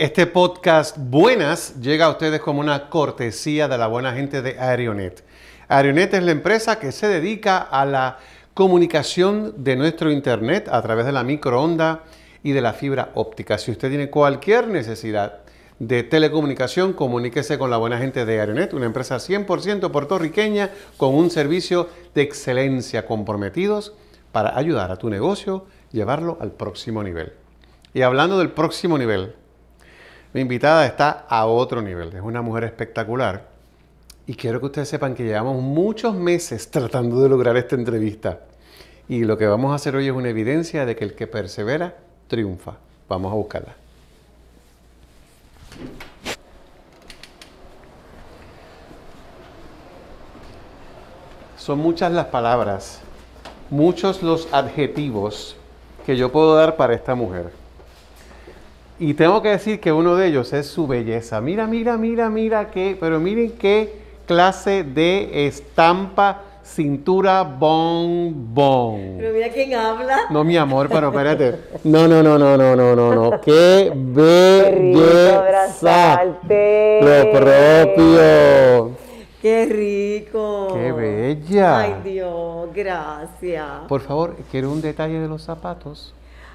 Este podcast Buenas llega a ustedes como una cortesía de la buena gente de Aeronet. Aeronet es la empresa que se dedica a la comunicación de nuestro Internet a través de la microonda y de la fibra óptica. Si usted tiene cualquier necesidad de telecomunicación, comuníquese con la buena gente de Aeronet, una empresa 100% puertorriqueña con un servicio de excelencia comprometidos para ayudar a tu negocio llevarlo al próximo nivel. Y hablando del próximo nivel, mi invitada está a otro nivel, es una mujer espectacular. Y quiero que ustedes sepan que llevamos muchos meses tratando de lograr esta entrevista. Y lo que vamos a hacer hoy es una evidencia de que el que persevera, triunfa. Vamos a buscarla. Son muchas las palabras, muchos los adjetivos que yo puedo dar para esta mujer. Y tengo que decir que uno de ellos es su belleza. Mira, mira, mira, mira qué, pero miren qué clase de estampa, cintura, bon. Pero mira quién habla. No, mi amor, pero espérate. No, no, no, no, no, no, no, no. Qué belleza. Lo propio. ¡Qué rico! ¡Qué bella! Ay Dios, gracias. Por favor, quiero un detalle de los zapatos.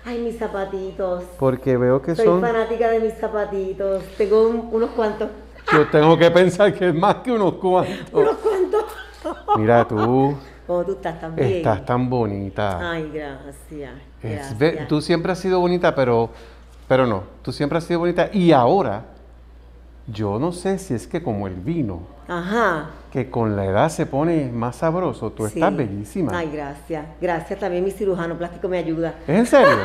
Ay, mis zapatitos. Porque veo que Soy son. Soy fanática de mis zapatitos. Tengo unos cuantos. Yo tengo que pensar que es más que unos cuantos. unos cuantos. Mira tú. Oh, tú estás tan bien. Estás tan bonita. Ay, gracias. tú siempre has sido bonita, pero, pero no. Tú siempre has sido bonita. Y ahora, yo no sé si es que como el vino. Ajá que con la edad se pone más sabroso. Tú estás bellísima. Ay, gracias. Gracias. También mi cirujano plástico me ayuda. ¿Es en serio?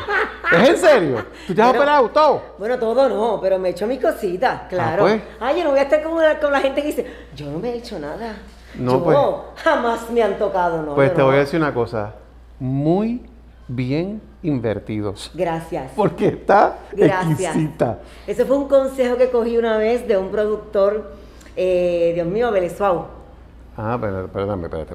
¿Es en serio? ¿Tú te has operado todo? Bueno, todo no, pero me he hecho mis cositas, ah, claro. Pues. Ay, yo no voy a estar como con la gente que dice, yo no me he hecho nada. No, pues. Jamás me han tocado, ¿no? Pues te voy a decir una cosa. Muy bien invertidos. Gracias. Porque está Exquisita. Ese fue un consejo que cogí una vez de un productor, eh, Dios mío, Belezuau Ah, perdón, espérate,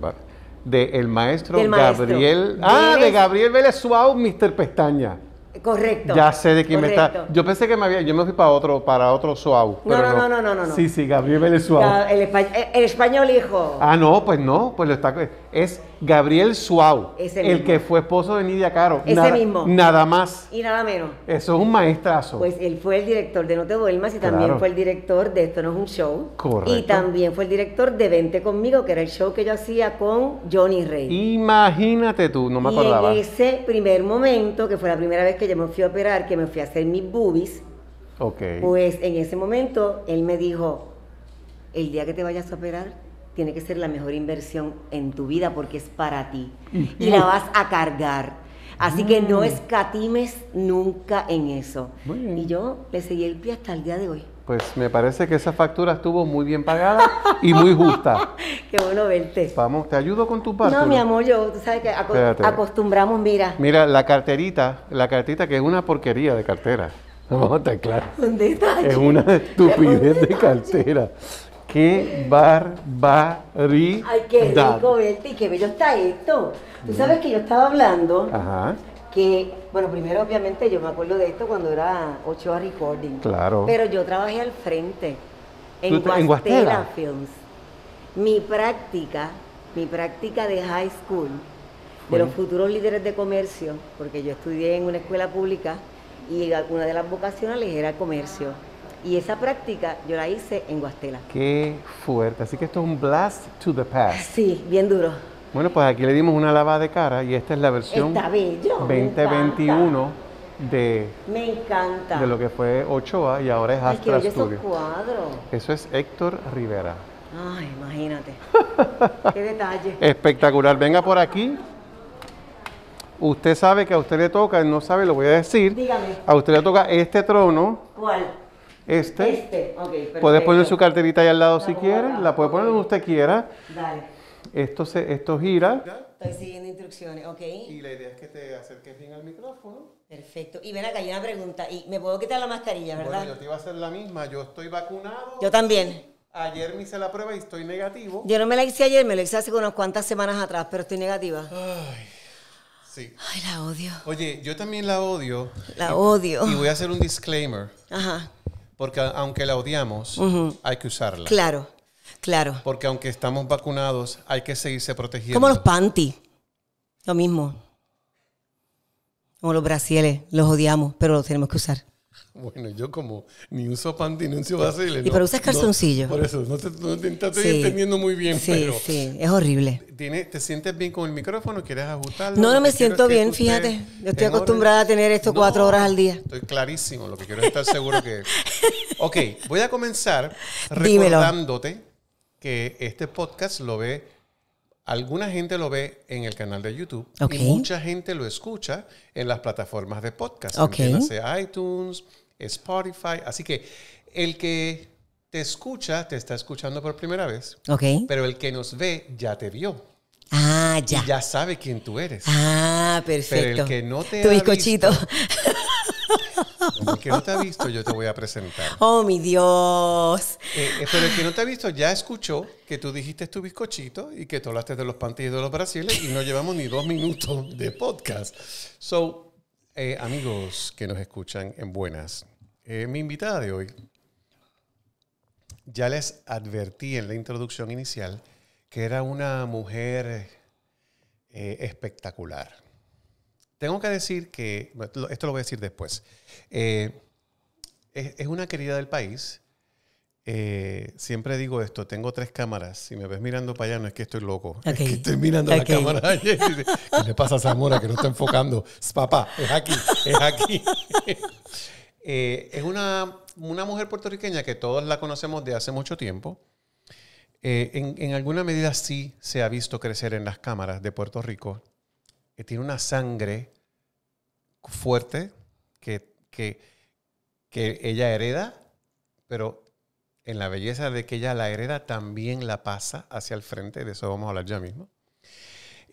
De el maestro, Gabriel. Ah, de Gabriel Vélez Suau, Mr. Pestaña. Correcto. Ya sé de quién me está. Yo pensé que me había. Yo me fui para otro, para otro Suau. No, no, no, no, no, Sí, sí, Gabriel Vélez Suau. El, el, español hijo. Ah, no, pues no, pues lo está es Gabriel Suau, el que fue esposo de Nidia Caro. Ese mismo. Nada más. Y nada menos. Eso es un maestrazo. Pues él fue el director de No te duermas y también fue el director de Esto no es un show. Correcto. Y también fue el director de Vente conmigo, que era el show que yo hacía con Johnny Rey. Imagínate tú, no me y en ese primer momento, que fue la primera vez que yo me fui a operar, que me fui a hacer mis boobies, Ok. pues en ese momento él me dijo, el día que te vayas a operar, tiene que ser la mejor inversión en tu vida porque es para ti y la vas a cargar. Así que no mm. escatimes nunca en eso. Y yo le seguí el pie hasta el día de hoy. Pues me parece que esa factura estuvo muy bien pagada y muy justa. Qué bueno verte. Vamos, te ayudo con tu parte. No, mi amor, yo, tú sabes que acostumbramos, mira. Mira, la carterita, la carterita que es una porquería de cartera. Vamos a claro. ¿Dónde está? Es una estupidez de cartera. ¡Qué barbaridad! ¡Ay, qué rico, Betty! ¡Qué bello está esto! Tú sabes que yo estaba hablando que, bueno, primero obviamente yo me acuerdo de esto cuando era 8 a recording. Claro. Pero yo trabajé al frente en Guastela, Films. Mi práctica, mi práctica de high school, de los futuros líderes de comercio, porque yo estudié en una escuela pública y una de las vocacionales era comercio. Y esa práctica yo la hice en Guastela. Qué fuerte. Así que esto es un blast to the past. Sí, bien duro. Bueno, pues aquí le dimos una lava de cara y esta es la versión 2021 de Me encanta. de lo que fue Ochoa y ahora es Ay, Studio. Cuadros. Eso es Héctor Rivera. Ay, imagínate. qué detalle. Espectacular. Venga por aquí. Usted sabe que a usted le toca, no sabe, lo voy a decir. Dígame. A usted le toca este trono. ¿Cuál? Este. Este, ok. Puedes poner su carterita ahí al lado si quieres? La puede poner donde usted quiera. Dale. Esto, se, esto gira. Estoy siguiendo instrucciones, ok. Y la idea es que te acerques bien al micrófono. Perfecto. Y ven acá, hay una pregunta. Y me puedo quitar la mascarilla, ¿verdad? Bueno, yo te iba a hacer la misma. Yo estoy vacunado. Yo también. Ayer me hice la prueba y estoy negativo. Yo no me la hice ayer, me la hice hace unas cuantas semanas atrás, pero estoy negativa. Ay. Sí. Ay, la odio. Oye, yo también la odio. La odio. Y voy a hacer un disclaimer. Ajá. Porque aunque la odiamos, hay que usarla. Claro, claro. Porque aunque estamos vacunados, hay que seguirse protegiendo. Como los panty, lo mismo. Como los brasiles, los odiamos, pero los tenemos que usar. Bueno, yo como ni uso panty ni uso vacile. Y no, pero usas calzoncillo. por eso, no te, estoy entendiendo muy bien. Sí, sí, es horrible. ¿Te sientes bien con el micrófono? ¿Quieres ajustarlo? No, no me siento bien, fíjate. Yo estoy acostumbrada a tener esto cuatro horas al día. Estoy clarísimo, lo que quiero es estar seguro que... ok, voy a comenzar recordándote que este podcast lo ve... Alguna gente lo ve en el canal de YouTube y mucha gente lo escucha en las plataformas de podcast, sea iTunes, Spotify. Así que el que te escucha, te está escuchando por primera vez. Pero el que nos ve ya te vio. Ah, ya. ya sabe quién tú eres. Ah, perfecto. Pero el que no te ha bizcochito. Visto, no te ha visto, yo te voy a presentar. Oh, mi Dios. Eh, eh, pero el que no te ha visto ya escuchó que tú dijiste tu bizcochito y que tú hablaste de los pantillos de los brasiles y no llevamos ni dos minutos de podcast. So, eh, amigos que nos escuchan en buenas, eh, mi invitada de hoy, ya les advertí en la introducción inicial que era una mujer eh, espectacular. Tengo que decir que, esto lo voy a decir después, es, una querida del país, eh, siempre digo esto, tengo tres cámaras. Si me ves mirando para allá, no es que estoy loco. que estoy mirando la cámara. ¿Qué le pasa a Zamora que no está enfocando? papá, es aquí, es aquí. Eh, es una, una, mujer puertorriqueña que todos la conocemos de hace mucho tiempo. Eh, en, en, alguna medida sí se ha visto crecer en las cámaras de Puerto Rico. que tiene una sangre fuerte que, que, que ella hereda, pero en la belleza de que ella la hereda, también la pasa hacia el frente, de eso vamos a hablar ya mismo.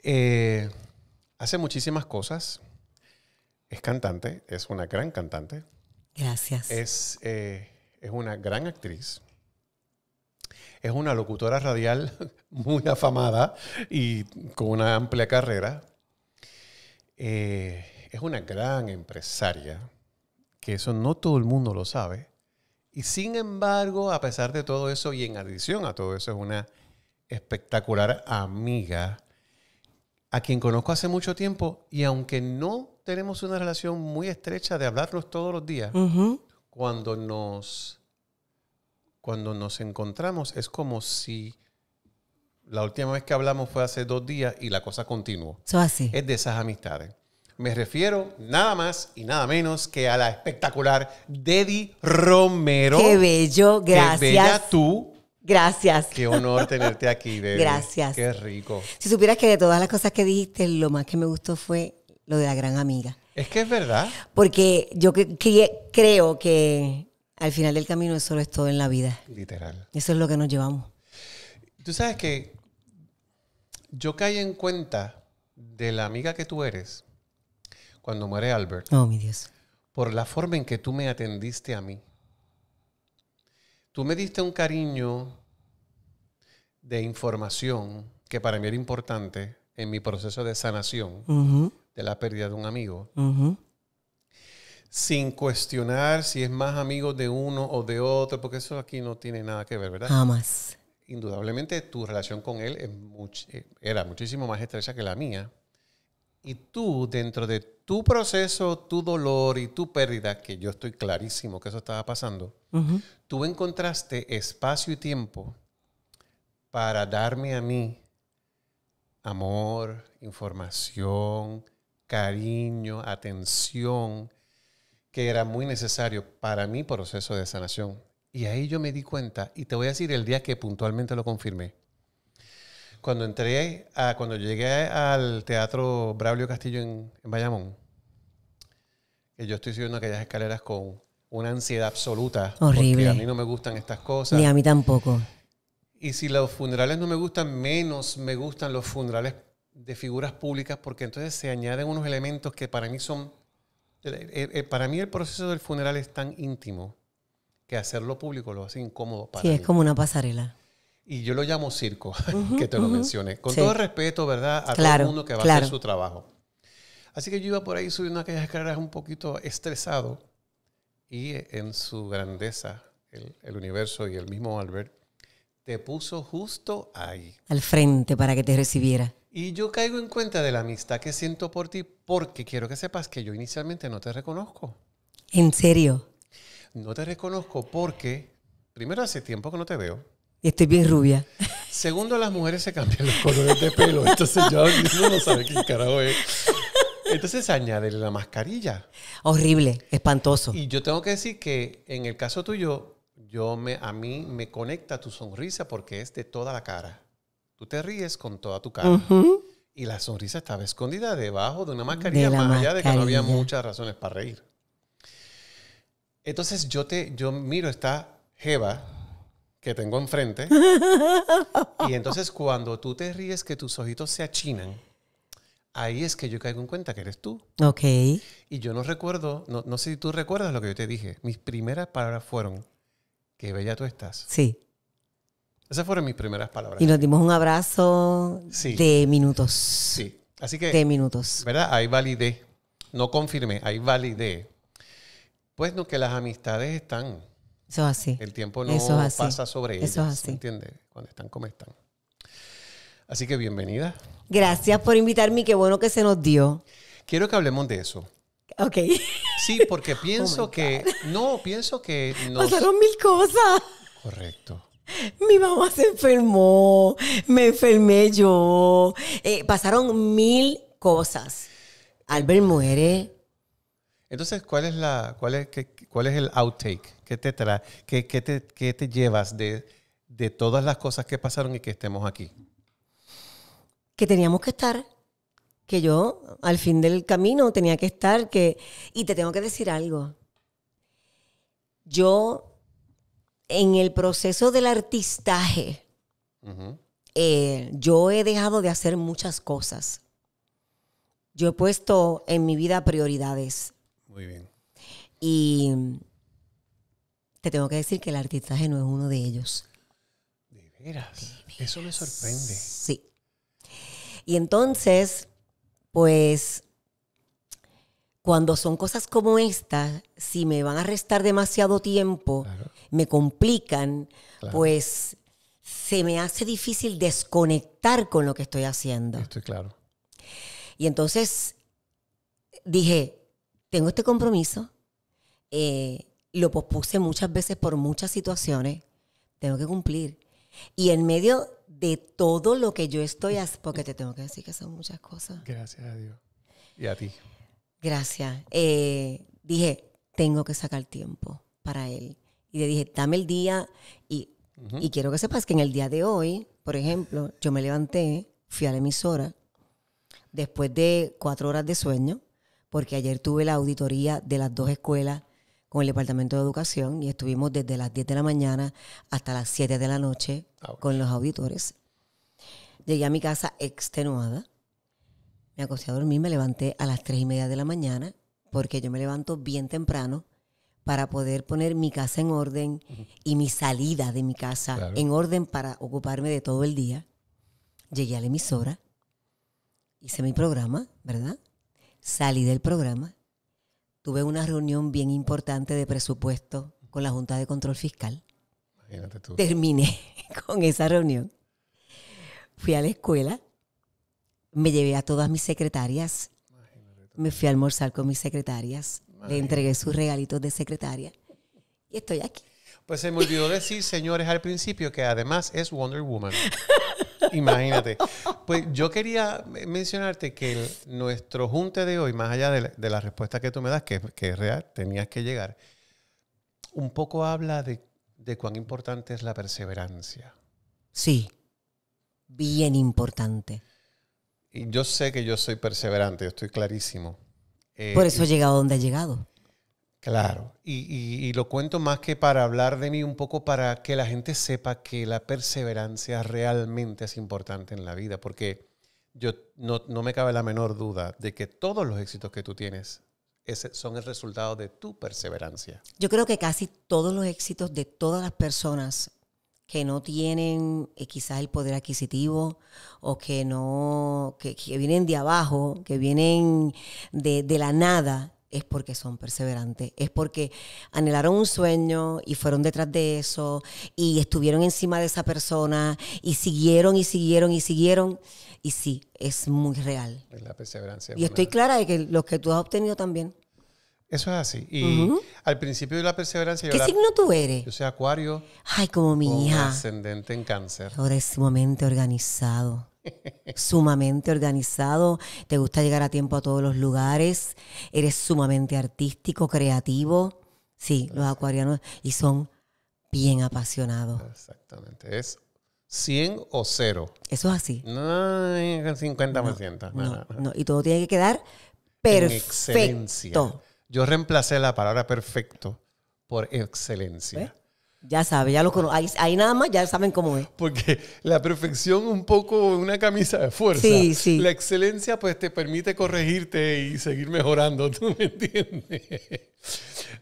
Eh, hace muchísimas cosas, es cantante, es una gran cantante. Gracias. Es, eh, es una gran actriz. Es una locutora radial muy afamada y con una amplia carrera. Eh, es una gran empresaria, que eso no todo el mundo lo sabe. Y sin embargo, a pesar de todo eso y en adición a todo eso, es una espectacular amiga a quien conozco hace mucho tiempo y aunque no tenemos una relación muy estrecha de hablarnos todos los días, cuando, nos, cuando nos encontramos es como si la última vez que hablamos fue hace dos días y la cosa continuó. así. Es de esas amistades. Me refiero nada más y nada menos que a la espectacular Dedi Romero. Qué bello, gracias. Qué bella tú. Gracias. Qué honor tenerte aquí, Dedi. Gracias. Qué rico. Si supieras que de todas las cosas que dijiste, lo más que me gustó fue lo de la gran amiga. Es que es verdad. Porque yo creo que al final del camino eso lo es todo en la vida. Literal. Eso es lo que nos llevamos. Tú sabes que yo caí en cuenta de la amiga que tú eres cuando muere Albert. Oh, mi Por la forma en que tú me atendiste a mí. Tú me diste un cariño de información que para mí era importante en mi proceso de sanación de la pérdida de un amigo. Sin cuestionar si es más amigo de uno o de otro, porque eso aquí no tiene nada que ver, ¿verdad? Jamás indudablemente tu relación con él eh, era muchísimo más estrecha que la mía. Y tú, dentro de tu proceso, tu dolor y tu pérdida, que yo estoy clarísimo que eso estaba pasando, tú encontraste espacio y tiempo para darme a mí amor, información, cariño, atención, que era muy necesario para mi proceso de sanación. Y ahí yo me di cuenta, y te voy a decir el día que puntualmente lo confirmé, cuando entré, a, cuando llegué al Teatro Braulio Castillo en, Bayamón, que yo estoy subiendo aquellas escaleras con una ansiedad absoluta. Horrible. Porque a mí no me gustan estas cosas. Ni a mí tampoco. Y si los funerales no me gustan, menos me gustan los funerales de figuras públicas, porque entonces se añaden unos elementos que para mí son... Eh, eh, eh, para mí el proceso del funeral es tan íntimo que hacerlo público lo hace incómodo para Sí, es como una pasarela. Y yo lo llamo circo, que te lo mencioné. Con todo respeto, ¿verdad? A todo el mundo que va a hacer su trabajo. Así que yo iba por ahí subiendo aquellas escaleras un poquito estresado. Y eh, en su grandeza, el universo y el mismo Albert, te puso justo ahí. Al frente para que te recibiera. Y yo caigo en cuenta de la amistad que siento por ti porque quiero que sepas que yo inicialmente no te reconozco. ¿En serio? No te reconozco porque, primero, hace tiempo que no te veo. Y estoy bien rubia. Segundo, las mujeres se cambian los colores de pelo. Entonces yo no sabe quién carajo es. Entonces añade la mascarilla. Horrible, espantoso. Y yo tengo que decir que en el caso tuyo, yo me, a mí me conecta tu sonrisa porque es de toda la cara. Tú te ríes con toda tu cara. Y la sonrisa estaba escondida debajo de una mascarilla, más allá de que no había muchas razones para reír. Entonces yo te, yo miro esta Jeva que tengo enfrente. y entonces cuando tú te ríes que tus ojitos se achinan, ahí es que yo caigo en cuenta que eres tú. Ok. Y yo no recuerdo, no, sé si tú recuerdas lo que yo te dije. Mis primeras palabras fueron, qué bella tú estás. Sí. Esas fueron mis primeras palabras. Y nos dimos un abrazo de minutos. Sí. Así que... De minutos. ¿Verdad? Ahí validé. No confirmé, ahí validé. Pues no, que las amistades están. Eso es así. El tiempo no pasa sobre ellos. Eso es así. ¿Entiendes? Cuando están como están. Así que bienvenida. Gracias por invitarme y qué bueno que se nos dio. Quiero que hablemos de eso. Ok. Sí, porque oh pienso que. No, pienso que. Pasaron mil cosas. Correcto. Mi mamá se enfermó, me enfermé yo. Eh, pasaron mil cosas. Albert muere. Entonces, ¿cuál es la, cuál es, cuál es el outtake? ¿Qué te, te, llevas de, todas las cosas que pasaron y que estemos aquí? Que teníamos que estar, que yo al fin del camino tenía que estar, que... Y te tengo que decir algo. Yo, en el proceso del artistaje, eh, yo he dejado de hacer muchas cosas. Yo he puesto en mi vida prioridades. Muy bien. Y te tengo que decir que el artistaje no es uno de ellos. De veras. Eso me sorprende. Sí. Y entonces, pues, cuando son cosas como estas, si me van a restar demasiado tiempo, me complican, pues se me hace difícil desconectar con lo que estoy haciendo. Estoy claro. Y entonces dije, tengo este compromiso, eh, lo pospuse muchas veces por muchas situaciones. Tengo que cumplir. Y en medio de todo lo que yo estoy haciendo, porque te tengo que decir que son muchas cosas. Gracias a Dios. Y a ti. Gracias. Eh, dije, tengo que sacar tiempo para él. Y le dije, dame el día. Y, y quiero que sepas que en el día de hoy, por ejemplo, yo me levanté, fui a la emisora, después de cuatro horas de sueño, porque ayer tuve la auditoría de las dos escuelas con el Departamento de Educación y estuvimos desde las 10 de la mañana hasta las 7 de la noche con los auditores. Llegué a mi casa extenuada. Me acosté a dormir, me levanté a las 3 y media de la mañana porque yo me levanto bien temprano para poder poner mi casa en orden y mi salida de mi casa en orden para ocuparme de todo el día. Llegué a la emisora, hice mi programa, ¿verdad? Salí del programa, tuve una reunión bien importante de presupuesto con la Junta de Control Fiscal. Imagínate tú. Terminé con esa reunión. Fui a la escuela, me llevé a todas mis secretarias, me fui a almorzar con mis secretarias, le entregué sus regalitos de secretaria y estoy aquí. Pues se me olvidó decir, señores, al principio que además es Wonder Woman. Imagínate. Pues yo quería mencionarte que nuestro junte de hoy, más allá de la, respuesta que tú me das, que, es real, tenías que llegar, un poco habla de, cuán importante es la perseverancia. Sí, bien importante. Y yo sé que yo soy perseverante, yo estoy clarísimo. Por eh, eso he llegado donde he llegado. Claro, y, lo cuento más que para hablar de mí un poco para que la gente sepa que la perseverancia realmente es importante en la vida, porque yo no, me cabe la menor duda de que todos los éxitos que tú tienes son el resultado de tu perseverancia. Yo creo que casi todos los éxitos de todas las personas que no tienen eh, quizás el poder adquisitivo o que no, que, vienen de abajo, que vienen de la nada, es porque son perseverantes, es porque anhelaron un sueño y fueron detrás de eso y estuvieron encima de esa persona y siguieron y siguieron y siguieron. Y sí, es muy real. Es La perseverancia. Y estoy clara de que los que tú has obtenido también. Eso es así. Y al principio de la perseverancia. ¿Qué signo tú eres? Yo soy Acuario. Ay, como mi hija. Ascendente en Cáncer. Ahora es organizado sumamente organizado, te gusta llegar a tiempo a todos los lugares, eres sumamente artístico, creativo. Sí, los acuarianos y son bien apasionados. Exactamente, es 100 o 0. Eso es así. No, 50%. no, y todo tiene que quedar perfecto. excelencia. Yo reemplacé la palabra perfecto por excelencia. Ya sabe, ya lo conoce. Ahí, nada más ya saben cómo es. Porque la perfección un poco una camisa de fuerza. Sí, sí. La excelencia pues te permite corregirte y seguir mejorando, ¿tú me entiendes?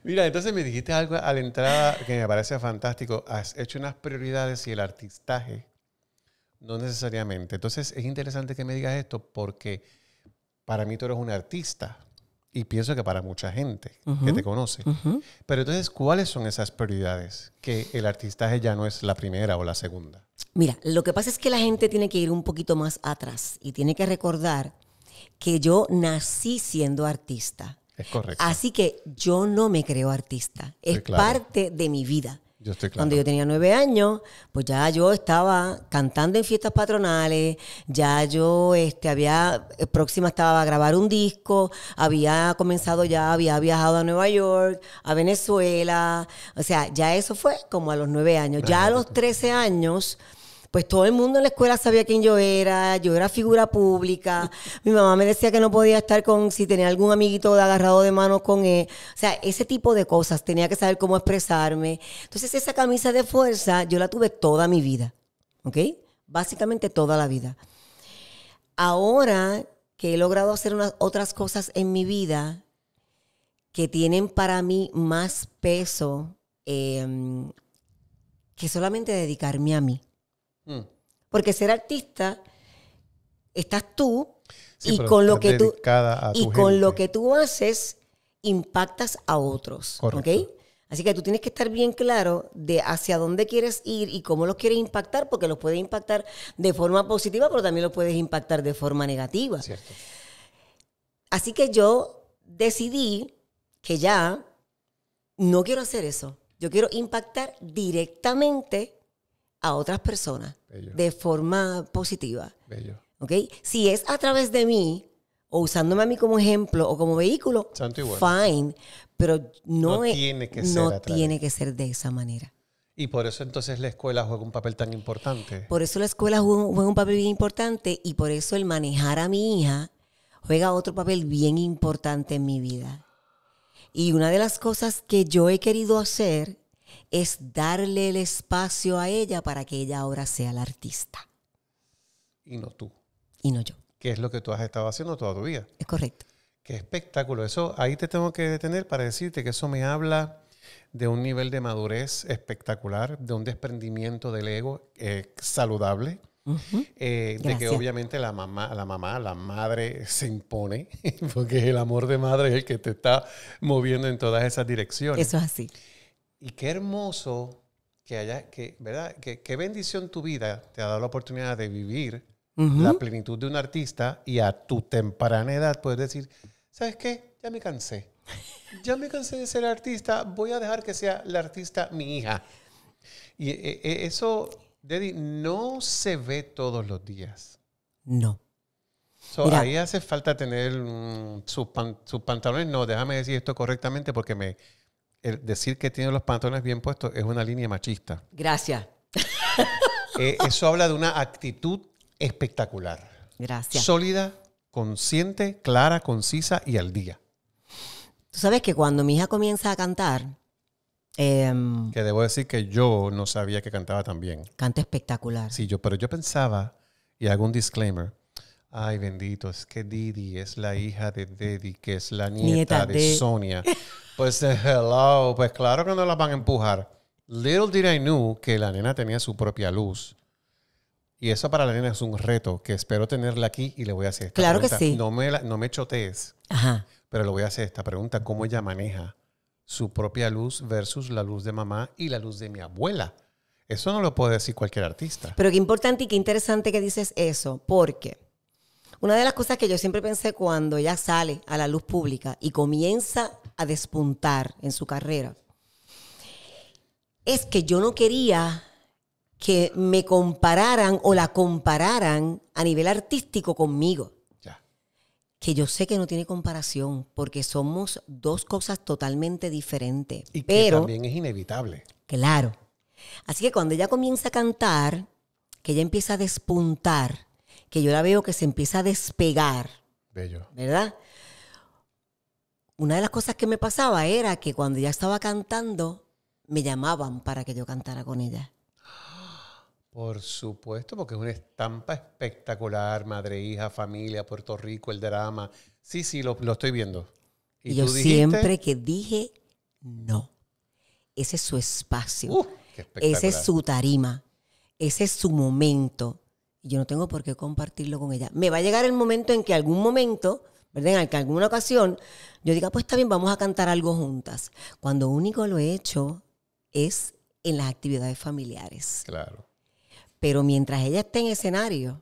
Mira, entonces me dijiste algo a la entrada que me parece fantástico. Has hecho unas prioridades y el artistaje no necesariamente. Entonces es interesante que me digas esto porque para mí tú eres un artista y pienso que para mucha gente que te conoce. Pero entonces, ¿cuáles son esas prioridades? Que el artistaje ya no es la primera o la segunda. Mira, lo que pasa es que la gente tiene que ir un poquito más atrás y tiene que recordar que yo nací siendo artista. Es correcto. Así que yo no me creo artista. Es parte de mi vida. Cuando yo tenía nueve años, pues ya yo estaba cantando en fiestas patronales, ya yo este, había, eh, próxima estaba a grabar un disco, había comenzado ya, había viajado a Nueva York, a Venezuela, o sea, ya eso fue como a los nueve años. Ya a los trece años pues todo el mundo en la escuela sabía quién yo era, yo era figura pública, mi mamá me decía que no podía estar con, si tenía algún amiguito agarrado de manos con él, o sea, ese tipo de cosas, tenía que saber cómo expresarme. Entonces esa camisa de fuerza yo la tuve toda mi vida, ¿ok? Básicamente toda la vida. Ahora que he logrado hacer unas, otras cosas en mi vida que tienen para mí más peso em, que solamente dedicarme a mí. Mm. Porque ser artista, estás tú y con lo que tú y con lo que tú haces impactas a otros, Así que tú tienes que estar bien claro de hacia dónde quieres ir y cómo los quieres impactar, porque los puedes impactar de forma positiva, pero también los puedes impactar de forma negativa. Así que yo decidí que ya no quiero hacer eso. Yo quiero impactar directamente a otras personas de forma positiva. ¿Ok? Si es a través de mí o usándome a mí como ejemplo o como vehículo, fine, pero no, que no tiene que ser de esa manera. Y por eso entonces la escuela juega un papel tan importante. Por eso la escuela juega un papel bien importante y por eso el manejar a mi hija juega otro papel bien importante en mi vida. Y una de las cosas que yo he querido hacer es darle el espacio a ella para que ella ahora sea la artista. Y no tú. Y no yo. Que es lo que tú has estado haciendo toda tu vida. Es correcto. Qué espectáculo. Eso ahí te tengo que detener para decirte que eso me habla de un nivel de madurez espectacular, de un desprendimiento del ego eh, saludable. Eh, de que obviamente la mamá, la mamá, la madre se impone, porque el amor de madre es el que te está moviendo en todas esas direcciones. Eso es así. Y qué hermoso que haya, que, ¿verdad? qué bendición tu vida te ha dado la oportunidad de vivir la plenitud de un artista y a tu temprana edad puedes decir, ¿sabes qué? Ya me cansé. Ya me cansé de ser artista, voy a dejar que sea la artista mi hija. Y eh, eh, eh, eso, Daddy, no se ve todos los días. No. ahí hace falta tener sus pantalones. No, déjame decir esto correctamente porque me, decir que tiene los pantalones bien puestos es una línea machista. Gracias. Eh, eso habla de una actitud espectacular. Gracias. Sólida, consciente, clara, concisa y al día. Tú sabes que cuando mi hija comienza a cantar. Em, que debo decir que yo no sabía que cantaba tan bien. Canta espectacular. Sí, yo, pero yo pensaba, y hago un disclaimer. Ay, bendito, es que Didi es la hija de Didi, que es la nieta, de Sonia. Pues eh, hello, pues claro que no las van a empujar. Little did I know que la nena tenía su propia luz. Y eso para la nena es un reto que espero tenerla aquí y le voy a hacer esta claro que sí. No me, no me chotees, Ajá. pero le voy a hacer esta pregunta. ¿Cómo ella maneja su propia luz versus la luz de mamá y la luz de mi abuela? Eso no lo puede decir cualquier artista. Pero qué importante y qué interesante que dices eso, porque una de las cosas que yo siempre pensé cuando ella sale a la luz pública y comienza a despuntar en su carrera, es que yo no quería que me compararan o la compararan a nivel artístico conmigo. Que yo sé que no tiene comparación, porque somos dos cosas totalmente diferentes. Y pero, también es inevitable. Claro. Así que cuando ella comienza a cantar, que ella empieza a despuntar, que yo la veo que se empieza a despegar. Bello. ¿Verdad? una de las cosas que me pasaba era que cuando ella estaba cantando, me llamaban para que yo cantara con ella. Por supuesto, porque es una estampa espectacular, madre, hija, familia, Puerto Rico, el drama. Sí, sí, lo, estoy viendo. Y, yo siempre que dije no. Ese es su espacio. Uh, ese es su tarima. Ese es su momento. Yo no tengo por qué compartirlo con ella. Me va a llegar el momento en que algún momento ¿verdad? En que alguna ocasión yo diga, pues está bien, vamos a cantar algo juntas. Cuando único lo he hecho es en las actividades familiares. Claro. Pero mientras ella esté en escenario.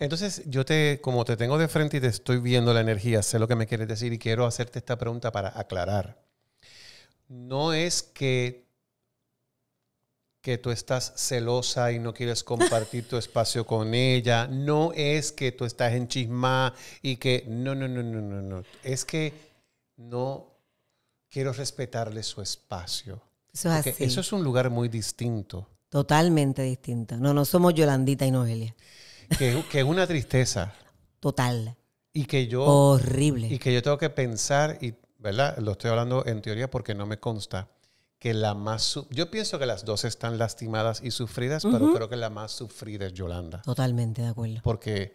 Entonces, yo te, como te tengo de frente y te estoy viendo la energía, sé lo que me quieres decir y quiero hacerte esta pregunta para aclarar. No es que que tú estás celosa y no quieres compartir tu espacio con ella. No es que tú estás en chismá y que no, no, no, no, no, no. Es que no quiero respetarle su espacio. Eso es, eso es un lugar muy distinto. Totalmente distinto. No, no somos Yolandita y Noelia. Que, que es una tristeza. Total. Y que yo. Horrible. Y que yo tengo que pensar, y, ¿verdad? Lo estoy hablando en teoría porque no me consta que la más... Yo pienso que las dos están lastimadas y sufridas, pero creo que la más sufrida es Yolanda. Totalmente de acuerdo. Porque...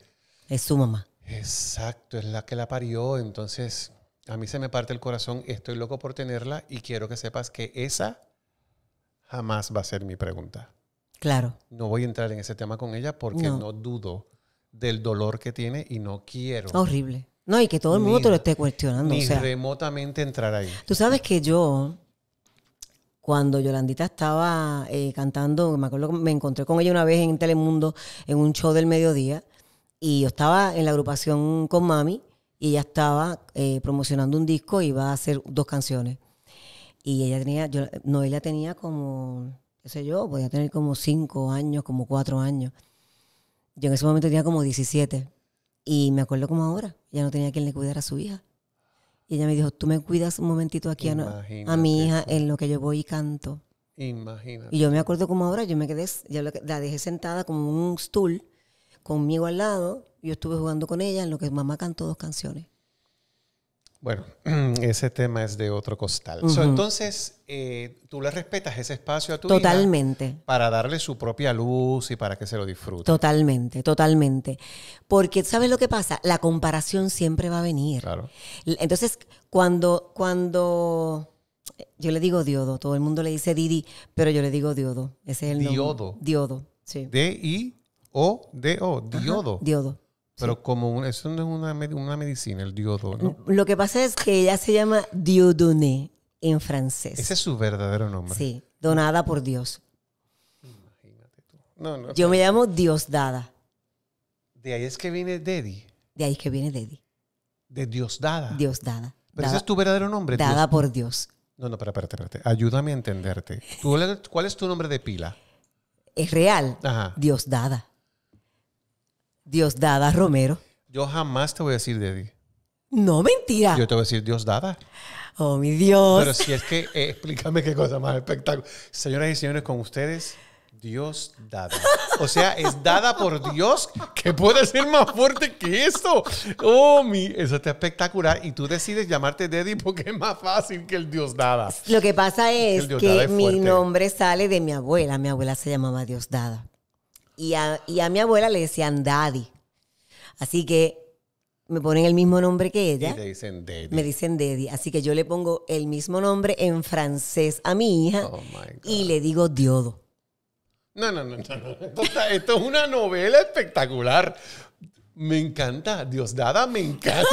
Es su mamá. Exacto, es la que la parió, entonces a mí se me parte el corazón, estoy loco por tenerla y quiero que sepas que esa jamás va a ser mi pregunta. Claro. No voy a entrar en ese tema con ella porque no, dudo del dolor que tiene y no quiero. Horrible. No, y que todo el mundo te lo esté cuestionando. Ni sea, remotamente entrar ahí. Tú sabes que yo, cuando Yolandita estaba eh, cantando, me acuerdo que me encontré con ella una vez en Telemundo, en un show del mediodía, y yo estaba en la agrupación con Mami, y ella estaba eh, promocionando un disco y iba a hacer dos canciones. Y ella tenía, yo, no, ella tenía como, qué sé yo, podía tener como cinco años, como cuatro años. Yo en ese momento tenía como 17. Y me acuerdo como ahora, ya no tenía quien le cuidara a su hija. Y ella me dijo, tú me cuidas un momentito aquí a, mi hija en lo que yo voy y canto. Imagínate. Y yo me acuerdo como ahora, yo me quedé, la dejé sentada como un stool conmigo al lado. Yo estuve jugando con ella en lo que mamá cantó dos canciones. Bueno, ese tema es de otro costal. entonces, eh, tú le respetas ese espacio a tu totalmente. para darle su propia luz y para que se lo disfrute. Totalmente, totalmente. Porque, ¿sabes lo que pasa? La comparación siempre va a venir. Claro. Entonces, cuando, cuando yo le digo diodo, todo el mundo le dice Didi, pero yo le digo diodo. Ese es el diodo. Diodo. Diodo, sí. D-I-O-D-O, diodo. diodo. Pero como eso no es una, medicina, el diodo, Lo que pasa es que ella se llama Diodoné en francés. Ese es su verdadero nombre. Sí, donada por Dios. Imagínate tú. Yo me llamo Diosdada. De ahí es que viene Dedi. De ahí es que viene Dedi. De Diosdada. Diosdada. Pero ese es tu verdadero nombre. Dada por Dios. No, no, espérate, espérate. Ayúdame a entenderte. ¿Cuál es tu nombre de pila? Es real. Ajá. Diosdada dada, Romero. Yo jamás te voy a decir Dedi. No, mentira. Yo te voy a decir Dios dada. Oh, mi Dios. Pero si es que, eh, explícame qué cosa más espectacular. Señoras y señores, con ustedes, Dios dada. O sea, es dada por Dios que puede ser más fuerte que esto. Oh, mi, eso está espectacular. Y tú decides llamarte dedi porque es más fácil que el Dios dada. Lo que pasa es que mi nombre sale de mi abuela. Mi abuela se llamaba Dios dada. Y a, mi abuela le decían Daddy. Así que me ponen el mismo nombre que ella. Y dicen Daddy. Me dicen Daddy. Así que yo le pongo el mismo nombre en francés a mi hija oh y le digo Diodo. No, no, no, no. Esto, es una novela espectacular. Me encanta. Diosdada me encanta.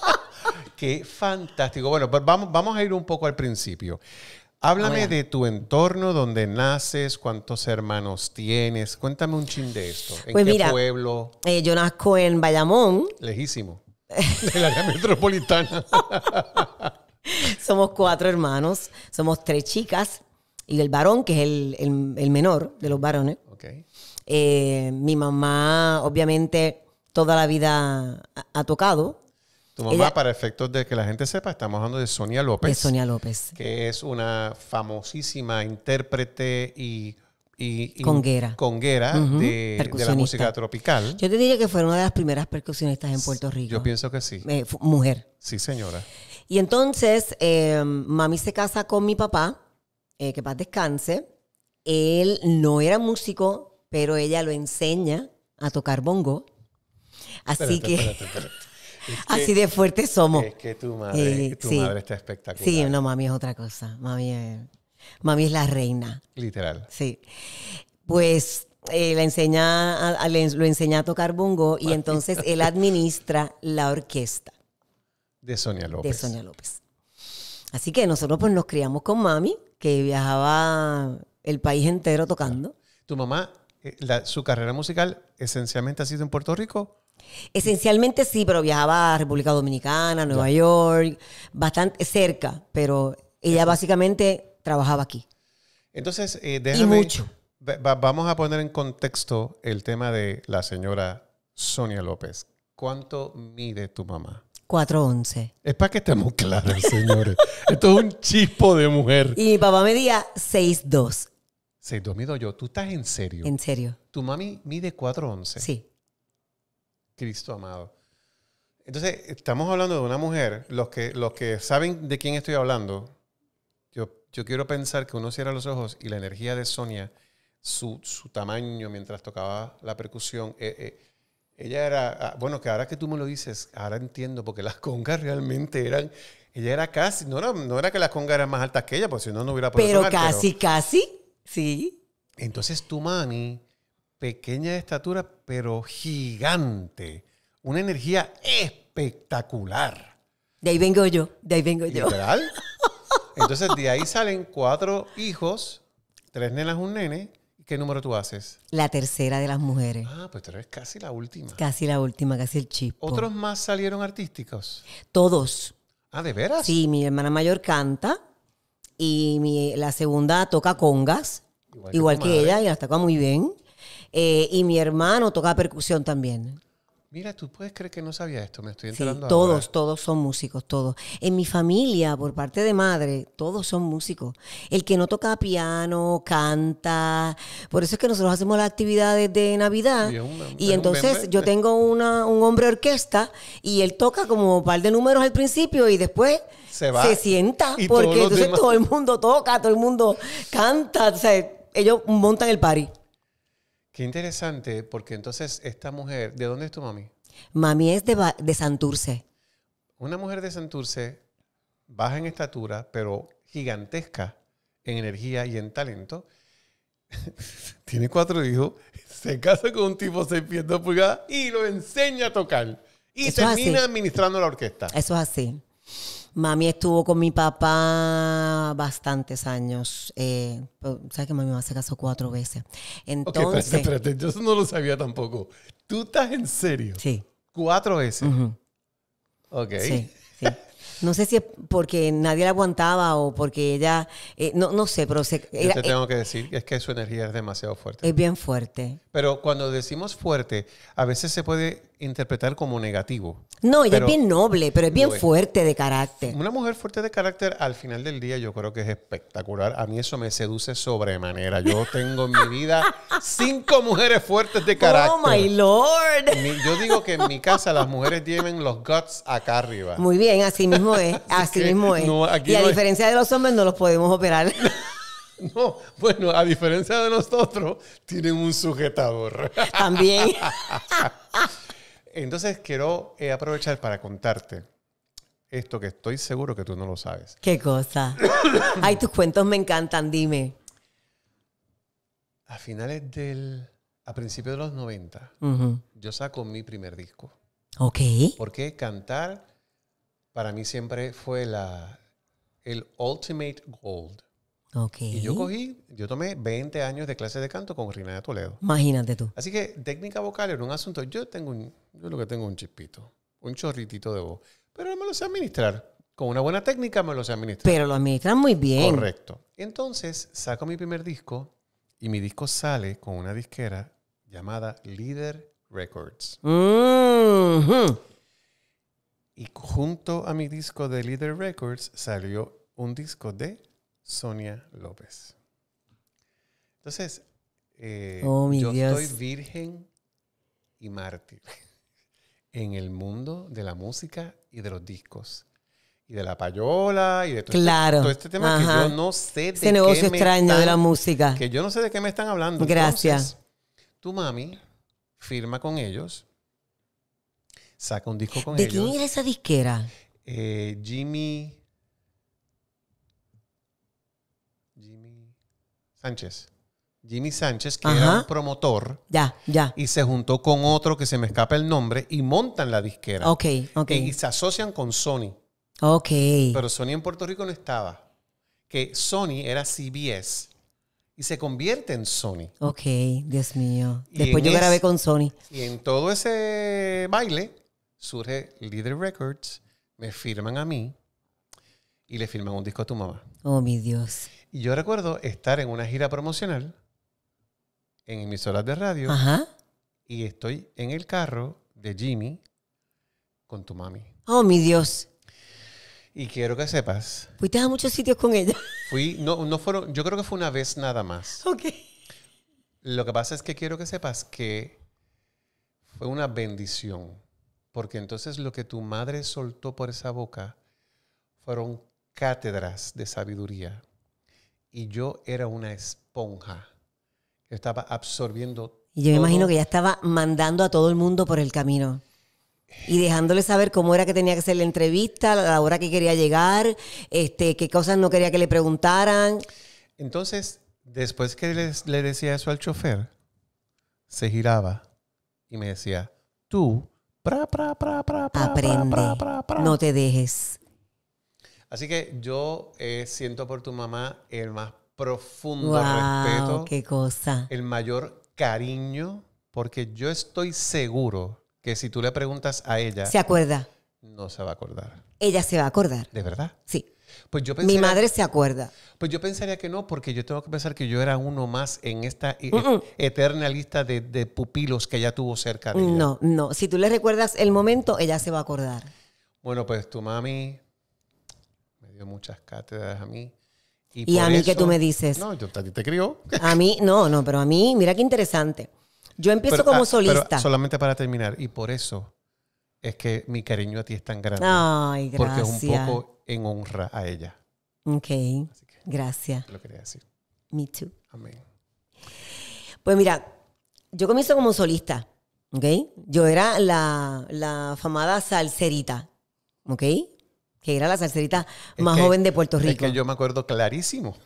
Qué fantástico. Bueno, pues vamos, vamos a ir un poco al principio. Háblame de tu entorno, donde naces, cuántos hermanos tienes. Cuéntame un chin de esto. ¿En pues qué mira, pueblo? Eh, yo nazco en Bayamón. Lejísimo. Del área metropolitana. Somos cuatro hermanos. Somos tres chicas y el varón, que es el, menor de los varones. Eh, mi mamá, obviamente, toda la vida ha tocado. Tu mamá, para efectos de que la gente sepa, estamos hablando de Sonia López. De Sonia López. Que es una famosísima intérprete y y, conguera, conguera de, la música tropical. Yo te diría que fue una de las primeras percusionistas en Puerto Rico. Yo pienso que sí. Eh, mujer. Sí, señora. Y entonces, eh, mami se casa con mi papá, eh, que paz descanse. Él no era músico, pero ella lo enseña a tocar bongo. Así que... Así de fuerte somos. Es que tu eh, madre, está espectacular. Sí, no, mami es otra cosa. Mami es, mami es la reina. Literal. Sí. Pues eh, la enseña, lo enseña a tocar bongo y entonces él administra la orquesta. De Sonia López. De Sonia López. Así que nosotros pues, nos criamos con mami, que viajaba el país entero tocando. ¿Tu mamá, eh, su carrera musical esencialmente ha sido en Puerto Rico? Esencialmente sí, pero viajaba a República Dominicana, Nueva York, bastante cerca, pero ella básicamente trabajaba aquí. Entonces, eh, déjame... vamos a poner en contexto el tema de la señora Sonia López. ¿Cuánto mide tu mamá? 4'11. Es para que estemos claros, señores. Esto es un chispo de mujer. Y mi papá medía 6'2. 6'2 mido yo. ¿Tú estás en serio? En serio. ¿Tu mami mide 4'11? Sí. Cristo amado. Entonces, estamos hablando de una mujer, los que, los que saben de quién estoy hablando, yo, yo quiero pensar que uno cierra los ojos y la energía de Sonia, su, tamaño mientras tocaba la percusión, eh, eh, ella era, ah, bueno, que ahora que tú me lo dices, ahora entiendo, porque las congas realmente eran, ella era casi, no era, no era que las congas eran más altas que ella, porque si no, no hubiera podido Pero casi, casi, sí. Entonces tu mami pequeña de estatura, pero gigante. Una energía espectacular. De ahí vengo yo, de ahí vengo yo. ¿Literal? Entonces de ahí salen cuatro hijos, tres nenas, un nene. ¿Qué número tú haces? La tercera de las mujeres. Ah, pues tú eres casi la última. Casi la última, casi el chip. ¿Otros más salieron artísticos? Todos. Ah, ¿de veras? Sí, mi hermana mayor canta y mi, la segunda toca congas, igual que, ella, y las toca muy bien. Eh, y mi hermano toca percusión también. Mira, tú puedes creer que no sabía esto, me estoy enterando. todos, todos son músicos, todos. En mi familia, por parte de madre, todos son músicos. El que no toca piano, canta. Por eso es que nosotros hacemos las actividades de Navidad. Y, entonces yo tengo una, un hombre orquesta y él toca como un par de números al principio y después se, sienta. porque entonces todo el mundo toca, todo el mundo canta. O ellos montan el party. Qué interesante, porque entonces esta mujer, ¿de dónde es tu mami? Mami es de, Santurce. Una mujer de Santurce, baja en estatura, pero gigantesca en energía y en talento. Tiene cuatro hijos, se casa con un tipo seis pies pulgadas y lo enseña a tocar. Y termina administrando la orquesta. Eso es así. Mami estuvo con mi papá bastantes años. Eh, pues, ¿Sabes que mami me hace caso cuatro veces? Entonces. espérate, yo no lo sabía tampoco. ¿Tú estás en serio? Sí. ¿Cuatro veces? Ok. Sí, sí. No sé si es porque nadie la aguantaba o porque ella, eh, no, sé, pero se... Yo te eh, tengo que decir es que su energía es demasiado fuerte. Es bien fuerte. Pero cuando decimos fuerte, a veces se puede interpretar como negativo. No, ella es bien noble, pero es bien fuerte de carácter. Una mujer fuerte de carácter al final del día yo creo que es espectacular. A mí eso me seduce sobremanera. Yo tengo en mi vida cinco mujeres fuertes de carácter. Oh, my Lord. yo digo que en mi casa las mujeres tienen los guts acá arriba. Muy bien, así mismo es. Así mismo es. y a diferencia de los hombres no los podemos operar. No, bueno, a diferencia de nosotros, tienen un sujetador. También. Entonces quiero eh, aprovechar para contarte esto que estoy seguro que tú no lo sabes. ¿Qué cosa? Ay, tus cuentos me encantan, dime. A finales del... A principios de los 90, yo saco mi primer disco. Ok. Porque cantar para mí siempre fue la, el ultimate gold. Y yo cogí, yo tomé 20 años de clases de canto con Rina de Toledo. Imagínate tú. Así que técnica vocal era un asunto. Yo tengo yo lo que tengo un chispito, un chorritito de voz. Pero no me lo sé administrar. Con una buena técnica me lo sé administrar. Pero lo administran muy bien. Correcto. Entonces saco mi primer disco y mi disco sale con una disquera llamada Leader Records. Y junto a mi disco de Leader Records salió un disco de Sonia López. Entonces, eh, oh, yo estoy virgen y mártir en el mundo de la música y de los discos. Y de la payola y de todo, este, este tema que yo no sé de Ese qué negocio extraño de la música. Que yo no sé de qué me están hablando. Gracias. tu mami firma con ellos, saca un disco con ellos. ¿De quién era esa disquera? Eh, Jimmy Sánchez. Jimmy Sánchez, que era un promotor. Ya, ya. Y se juntó con otro que se me escapa el nombre y montan la disquera. Ok, ok. Y se asocian con Sony. Ok. Pero Sony en Puerto Rico no estaba. Que Sony era CBS y se convierte en Sony. Ok, Dios mío. Después yo grabé con Sony. Y en todo ese baile surge Leader Records, me firman a mí y le firman un disco a tu mamá. Oh, mi Dios. Y yo recuerdo estar en una gira promocional en emisoras de radio y estoy en el carro de Jimmy con tu mami. Oh, mi Dios. Y quiero que sepas. Fuiste a muchos sitios con ella. Fui, no, no fueron, yo creo que fue una vez nada más. Lo que pasa es que quiero que sepas que fue una bendición, porque entonces lo que tu madre soltó por esa boca fueron cátedras de sabiduría y yo era una esponja. que estaba absorbiendo. Y yo me imagino que ya estaba mandando a todo el mundo por el camino. Y dejándole saber cómo era que tenía que ser la entrevista, la hora que quería llegar, este, qué cosas no quería que le preguntaran. Entonces, después que le decía eso al chofer, se giraba y me decía, tú, Aprende, no te dejes. Así que yo eh, siento por tu mamá el más profundo respeto. qué cosa. El mayor cariño, porque yo estoy seguro que si tú le preguntas a ella. Se acuerda. No se va a acordar. Ella se va a acordar. ¿De verdad? Sí. Pues yo Mi madre se acuerda. Pues yo pensaría que no, porque yo tengo que pensar que yo era uno más en esta e-, e-, eterna lista de, de, pupilos que ella tuvo cerca de ella. No, no. Si tú le recuerdas el momento, ella se va a acordar. Bueno, pues tu mami, muchas cátedras a mí. Y, a mí que tú me dices. No, yo, a te crió. A mí, no, no, pero a mí, mira qué interesante. Yo empiezo como ah, solista. solamente para terminar, y por eso es que mi cariño a ti es tan grande. Porque es un poco en honra a ella. Ok. gracias. Me too. Amén. Pues mira, yo comienzo como solista. ¿ok? Yo era la, la famada salserita, ¿ok? que era la salserita más joven de Puerto Rico. Es que yo me acuerdo clarísimo.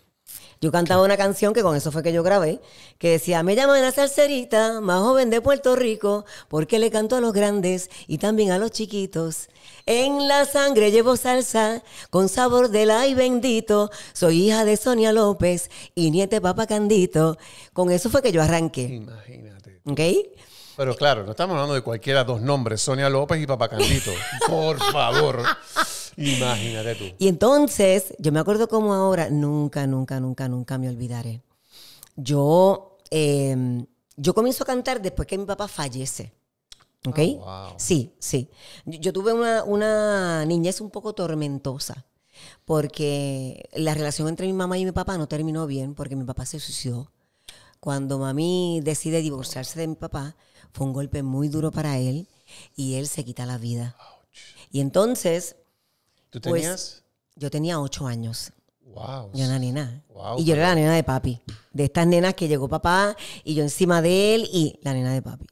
Yo cantaba una canción que con eso fue que yo grabé, que decía, me llaman la salserita, más joven de Puerto Rico, porque le canto a los grandes y también a los chiquitos. En la sangre llevo salsa, con sabor la y bendito, soy hija de Sonia López y nieta de Papa Candito. Con eso fue que yo arranqué. Imagínate. ¿Ok? Pero claro, no estamos hablando de cualquiera dos nombres, Sonia López y Candito. Por favor. Imagínate tú. Y entonces, yo me acuerdo como ahora, nunca, nunca, nunca, nunca me olvidaré. Yo, em, yo comienzo a cantar después que mi papá fallece. ¿Ok? Ah, sí, sí. Yo, tuve una, niñez un poco tormentosa porque la relación entre mi mamá y mi papá no terminó bien porque mi papá se suicidó. Cuando mami decide divorciarse de mi papá, fue un golpe muy duro para él y él se quita la vida. Y entonces ¿Tú pues, tenías? yo tenía ocho años. Wow. Yo era una nena. y yo era la nena de papi. De estas nenas que llegó papá y yo encima de él y la nena de papi.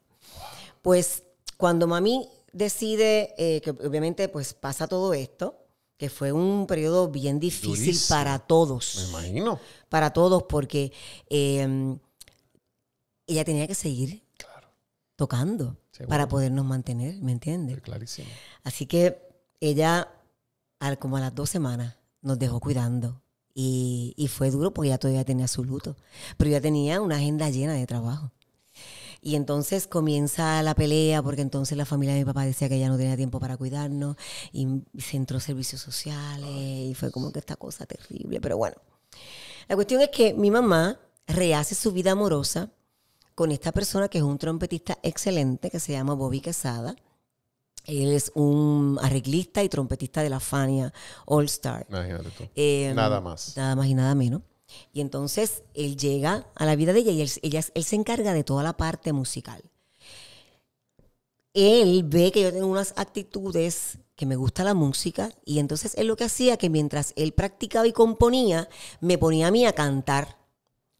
Pues cuando mami decide, eh, que obviamente pues pasa todo esto, que fue un periodo bien difícil para todos. Me imagino. Para todos porque em, ella tenía que seguir tocando para podernos mantener, ¿me entiendes? Clarísimo. Así que ella al, como a las dos semanas nos dejó cuidando. Y, y fue duro porque ya todavía tenía su luto. Pero ya tenía una agenda llena de trabajo. Y entonces comienza la pelea, porque entonces la familia de mi papá decía que ya no tenía tiempo para cuidarnos, y se entró servicios sociales, y fue como que esta cosa terrible. Pero bueno, la cuestión es que mi mamá rehace su vida amorosa con esta persona que es un trompetista excelente, que se llama Bobby Quesada, él es un arreglista y trompetista de la Fania All Star. Imagínate tú. Em, nada más. Nada más y nada menos. Y entonces él llega a la vida de ella y él, se encarga de toda la parte musical. Él ve que yo tengo unas actitudes que me gusta la música y entonces él lo que hacía que mientras él practicaba y componía, me ponía a mí a cantar.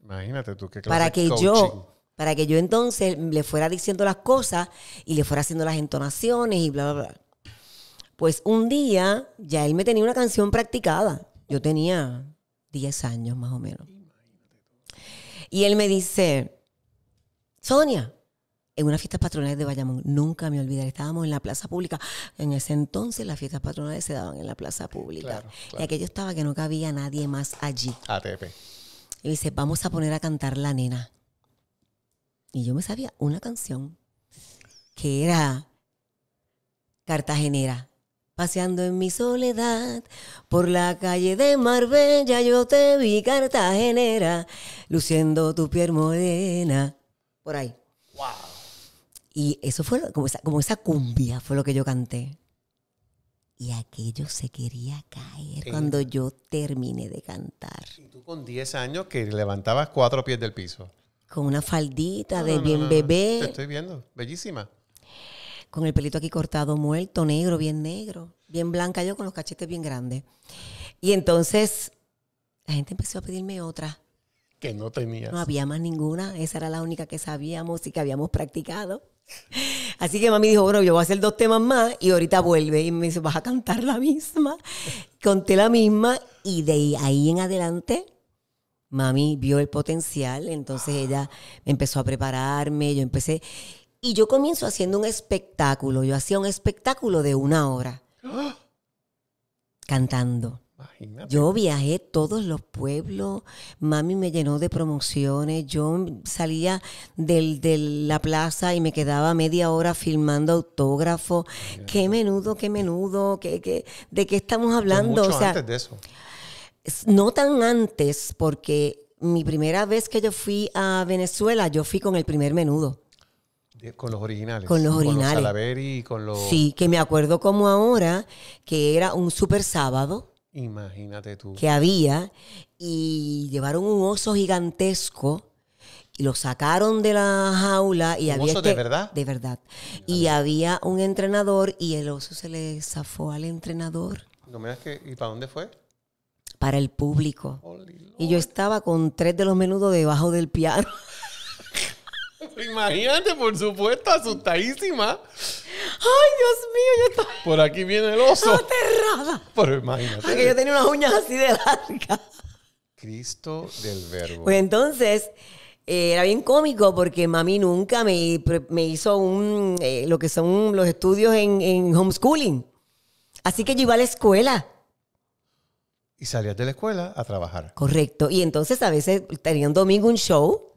Imagínate tú qué Para que yo para que yo entonces le fuera diciendo las cosas y le fuera haciendo las entonaciones y bla, bla, bla. Pues un día ya él me tenía una canción practicada. Yo tenía 10 años más o menos. Y él me dice, Sonia, en una fiesta patronales de Bayamón, nunca me olvidaré, estábamos en la plaza pública. En ese entonces las fiestas patronales se daban en la plaza pública. Y aquello estaba que no cabía nadie más allí. ATP. Y dice, vamos a poner a cantar la nena. Y yo me sabía una canción que era cartagenera. Paseando en mi soledad por la calle de Marbella, yo te vi cartagenera, luciendo tu piel morena. Por ahí. ¡Wow! Y eso fue como, esa, cumbia, fue lo que yo canté. Y aquello se quería caer cuando yo terminé de cantar. Y tú con 10 años que levantabas cuatro pies del piso con una faldita de bien bebé. Te estoy viendo, bellísima. Con el pelito aquí cortado, muerto, negro, bien negro, bien blanca yo, con los cachetes bien grandes. Y entonces la gente empezó a pedirme otra. Que no tenías. No había más ninguna, esa era la única que sabíamos y que habíamos practicado. Así que mami dijo, bueno, yo voy a hacer dos temas más y ahorita vuelve y me dice, vas a cantar la misma. Conté la misma y de ahí en adelante mami vio el potencial, entonces ah. ella empezó a prepararme, yo empecé. Y yo comienzo haciendo un espectáculo, yo hacía un espectáculo de una hora, cantando. Yo viajé todos los pueblos, mami me llenó de promociones, yo salía de la plaza y me quedaba media hora filmando autógrafo. Qué menudo, qué menudo, ¿de qué estamos hablando? antes de eso. No tan antes, porque mi primera vez que yo fui a Venezuela, yo fui con el primer menudo. Con los originales. Con los originales. Con los y con los... Sí, que me acuerdo como ahora, que era un super sábado. Imagínate tú. Que había. Y llevaron un oso gigantesco y lo sacaron de la jaula y había oso de verdad de verdad y había un entrenador y el oso se le zafó al entrenador no que y para dónde fue para el público. y yo estaba con tres de los menudos debajo del piano. Imagínate, por supuesto, asustadísima. Ay, Dios mío, yo estaba. Por aquí viene el oso. Aterrada. Pero imagínate. Porque yo tenía unas uñas así de larga. Cristo del Verbo. Pues entonces, eh, era bien cómico porque mami nunca me, me hizo un, eh, lo que son los estudios en, en, homeschooling. Así que yo iba a la escuela. Y salías de la escuela a trabajar. Correcto. Y entonces a veces tenía un domingo un show.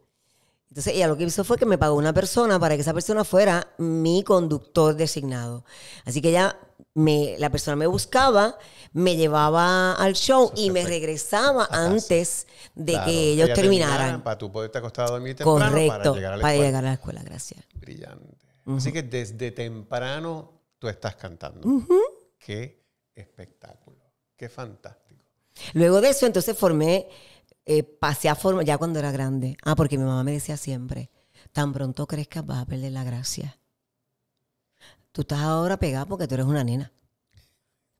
Entonces ella lo que hizo fue que me pagó una persona para que esa persona fuera mi conductor designado. Así que ella, me, la persona me buscaba, me llevaba al show y me regresaba antes de que ellos terminaran. Para tú poderte acostar a dormir temprano Correcto, para llegar a la para Llegar a la escuela gracias. Brillante. Así que desde temprano tú estás cantando. Qué espectáculo. Qué fantástico. Luego de eso, entonces formé, eh, pasé a formar, ya cuando era grande. Ah, porque mi mamá me decía siempre, tan pronto crezcas vas a perder la gracia. Tú estás ahora pegada porque tú eres una nena.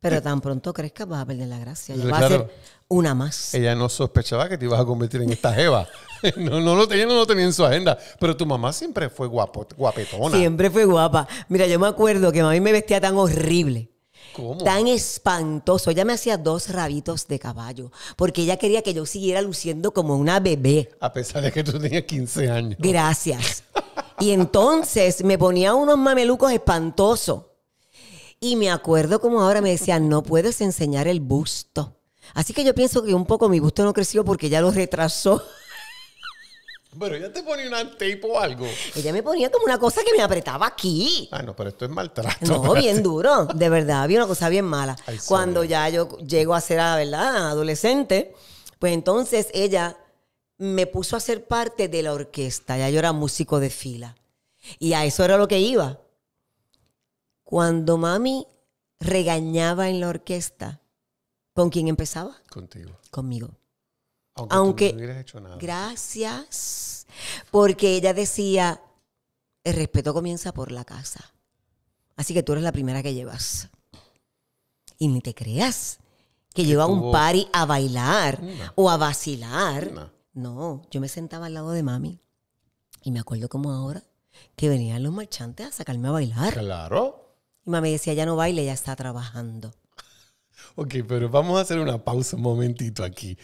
Pero eh. tan pronto crezcas vas a perder la gracia. a ser una más. Ella no sospechaba que te ibas a convertir en esta jeva. no, no lo tenía, no tenía en su agenda. Pero tu mamá siempre fue guapo, guapetona. Siempre fue guapa. Mira, yo me acuerdo que a mí me vestía tan horrible ¿Cómo? Tan espantoso. Ella me hacía dos rabitos de caballo, porque ella quería que yo siguiera luciendo como una bebé. A pesar de que tú tenías 15 años. Gracias. Y entonces me ponía unos mamelucos espantosos. Y me acuerdo como ahora me decían, no puedes enseñar el busto. Así que yo pienso que un poco mi busto no creció porque ya lo retrasó. Pero ella te ponía un tape o algo. Ella me ponía como una cosa que me apretaba aquí. Ah, no, pero esto es maltrato. No, bien duro. De verdad, había una cosa bien mala. Cuando ya yo llego a ser, ah, ¿verdad? Adolescente, pues entonces ella me puso a ser parte de la orquesta. Ya yo era músico de fila. Y a eso era lo que iba. Cuando mami regañaba en la orquesta, ¿con quién empezaba? Contigo. Conmigo. Aunque, tú Gracias. Porque ella decía, el respeto comienza por la casa. Así que tú eres la primera que llevas. Y ni te creas que, lleva un party a bailar o a vacilar. No. yo me sentaba al lado de mami y me acuerdo como ahora que venían los marchantes a sacarme a bailar. Claro. Y mami decía, ya no baile, ya está trabajando. Ok, pero vamos a hacer una pausa un momentito aquí,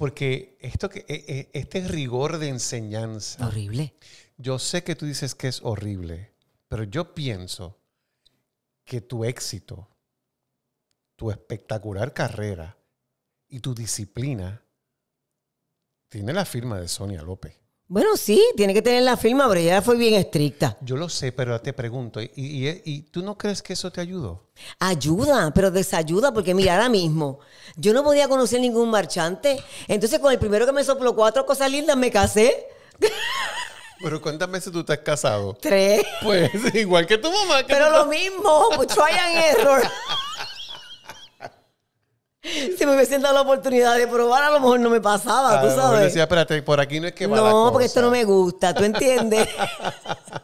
porque esto que, e, e, este rigor de enseñanza. Horrible. Yo sé que tú dices que es horrible, pero yo pienso que tu éxito, tu espectacular carrera y tu disciplina tiene la firma de Sonia López. Bueno, sí, tiene que tener la firma, pero ya fue bien estricta. Yo lo sé, pero te pregunto, ¿y, tú no crees que eso te ayudó? Ayuda, pero desayuda, porque mira, ahora mismo yo no podía conocer ningún marchante. Entonces, con el primero que me sopló cuatro cosas lindas, me casé. Pero cuéntame veces tú te has casado? Tres. Pues igual que tu mamá. Pero lo mismo, hay pues, en error. Si me hubiesen dado la oportunidad de probar, a lo mejor no me pasaba, tú sabes. Yo decía, espérate, por aquí no es que va No, porque esto no me gusta, ¿tú entiendes?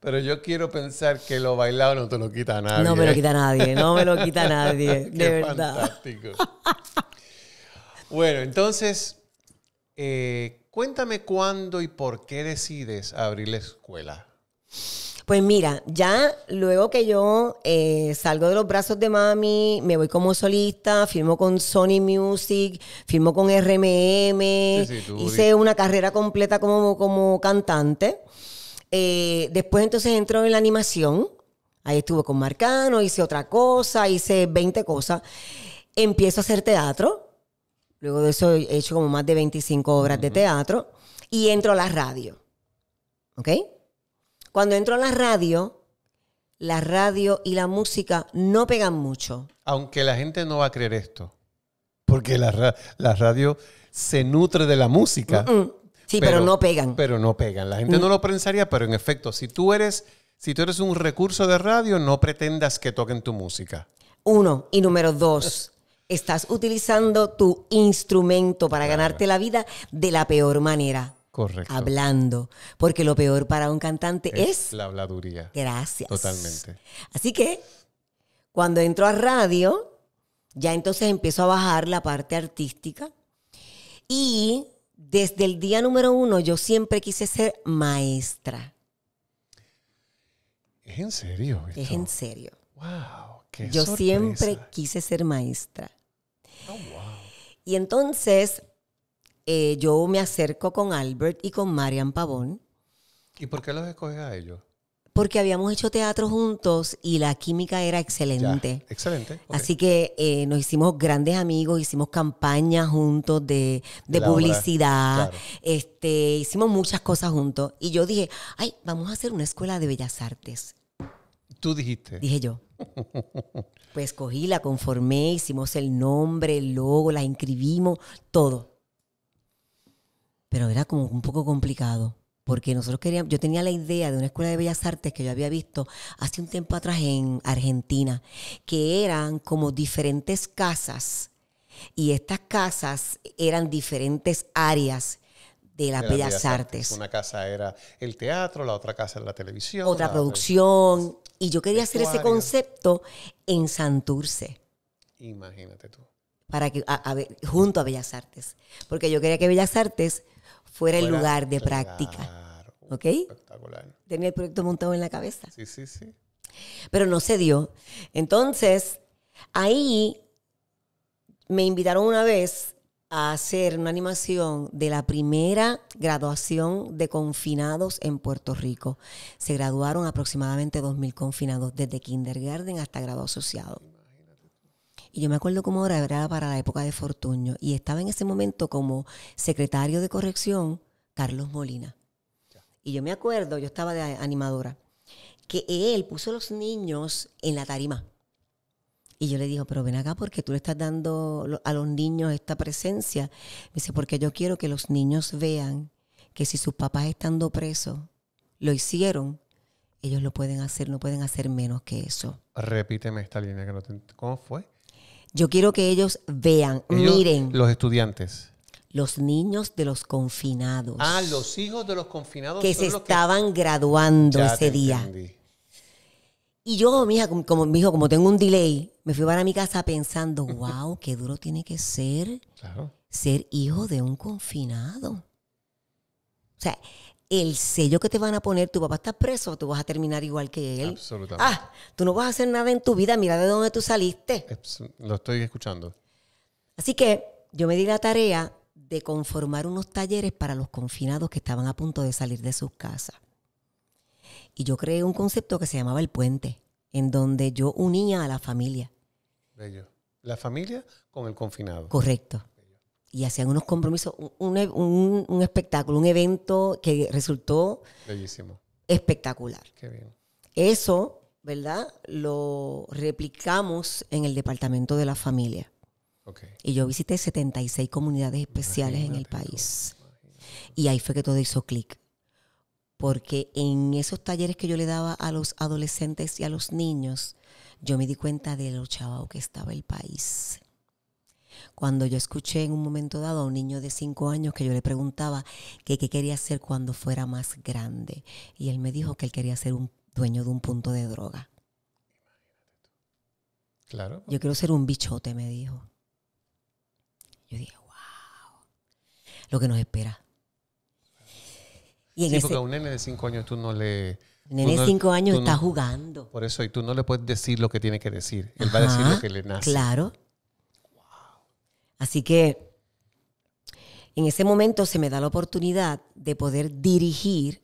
Pero yo quiero pensar que lo bailado no te lo quita nadie. No me lo ¿eh? quita nadie, no me lo quita nadie, de verdad. Fantástico. bueno, entonces, eh, cuéntame cuándo y por qué decides abrir la escuela. Pues mira, ya luego que yo eh, salgo de los brazos de mami, me voy como solista, firmo con Sony Music, firmo con RMM, hice una carrera completa como, como cantante. Eh, después entonces entro en la animación, ahí estuve con Marcano, hice otra cosa, hice 20 cosas. Empiezo a hacer teatro, luego de eso he hecho como más de 25 obras de teatro, y entro a la radio. ¿Ok? Cuando entro a la radio, la radio y la música no pegan mucho. Aunque la gente no va a creer esto, porque la, radio se nutre de la música. Mm, mm. Sí, pero, no pegan. Pero no pegan. La gente mm. no lo pensaría, pero en efecto, si tú eres, si tú eres un recurso de radio, no pretendas que toquen tu música. Uno. Y número dos. estás utilizando tu instrumento para ganarte la vida de la peor manera. Correcto. hablando, porque lo peor para un cantante es, la habladuría. Gracias. Totalmente. Así que cuando entro a radio, ya entonces empiezo a bajar la parte artística y desde el día número uno yo siempre quise ser maestra. ¿Es en serio? Es en serio. ¡Wow! Qué yo siempre quise ser maestra. Oh, wow. Y entonces eh, yo me acerco con Albert y con Marian Pavón. ¿Y por qué los escoges a ellos? Porque habíamos hecho teatro juntos y la química era excelente. excelente. Así que eh, nos hicimos grandes amigos, hicimos campañas juntos de, publicidad, este, hicimos muchas cosas juntos. Y yo dije, ay, vamos a hacer una escuela de bellas artes. Tú dijiste. Dije yo. Pues cogí, la conformé, hicimos el nombre, el logo, la inscribimos, todo pero era como un poco complicado. Porque nosotros queríamos, yo tenía la idea de una escuela de bellas artes que yo había visto hace un tiempo atrás en Argentina, que eran como diferentes casas, y estas casas eran diferentes áreas de las, bellas, artes. Una casa era el teatro, la otra casa era la televisión. Otra producción. Y yo quería hacer ese concepto en Santurce. Imagínate tú. Para que, junto a Bellas Artes. Porque yo quería que Bellas Artes fuera, el lugar de práctica. Uh, ¿Ok? Espectacular. Tenía el proyecto montado en la cabeza. Sí, sí, sí. Pero no se dio. Entonces, ahí me invitaron una vez a hacer una animación de la primera graduación de confinados en Puerto Rico. Se graduaron aproximadamente 2.000 confinados, desde kindergarten hasta grado asociado. Y yo me acuerdo como ahora era para la época de Fortuño. Y estaba en ese momento como secretario de corrección Carlos Molina. Y yo me acuerdo, yo estaba de animadora, que él puso los niños en la tarima. Y yo le digo, pero ven acá porque tú le estás dando a los niños esta presencia. Me dice, porque yo quiero que los niños vean que si sus papás estando presos lo hicieron, ellos lo pueden hacer, no pueden hacer menos que eso. Repíteme esta línea que no ¿Cómo fue? Yo quiero que ellos vean, miren. Los estudiantes. Los niños de los confinados. Ah, los hijos de los confinados. Que se estaban graduando ese día. Y yo, mi como, tengo un delay, me fui para mi casa pensando, wow, qué duro tiene que ser ser hijo de un confinado. O sea, el sello que te van a poner, tu papá está preso, tú vas a terminar igual que él. Absolutamente. Ah, tú no vas a hacer nada en tu vida, mira de dónde tú saliste. Lo estoy escuchando. Así que yo me di la tarea de conformar unos talleres para los confinados que estaban a punto de salir de sus casas. Y yo creé un concepto que se llamaba el puente, en donde yo unía a la familia. Bello. La familia con el confinado. Correcto y hacían unos compromisos, e, un, un, espectáculo, un evento que resultó Bellísimo. espectacular. Eso, ¿verdad? Lo replicamos en el Departamento de la Familia. Y yo visité 76 comunidades especiales en el país. Y ahí fue que todo hizo clic. Porque en esos talleres que yo le daba a los adolescentes y a los niños, yo me di cuenta de lo chavo que estaba el país cuando yo escuché en un momento dado a un niño de 5 años que yo le preguntaba que qué quería hacer cuando fuera más grande, y él me dijo que él quería ser un dueño de un punto de droga. Claro. Yo quiero ser un bichote, me dijo. Yo dije, wow, lo que nos espera. Y en un nene de cinco años tú no le... Nene de 5 años está jugando. Por eso, y tú no le puedes decir lo que tiene que decir. Él va a decir lo que le nace. Claro, Así que en ese momento se me da la oportunidad de poder dirigir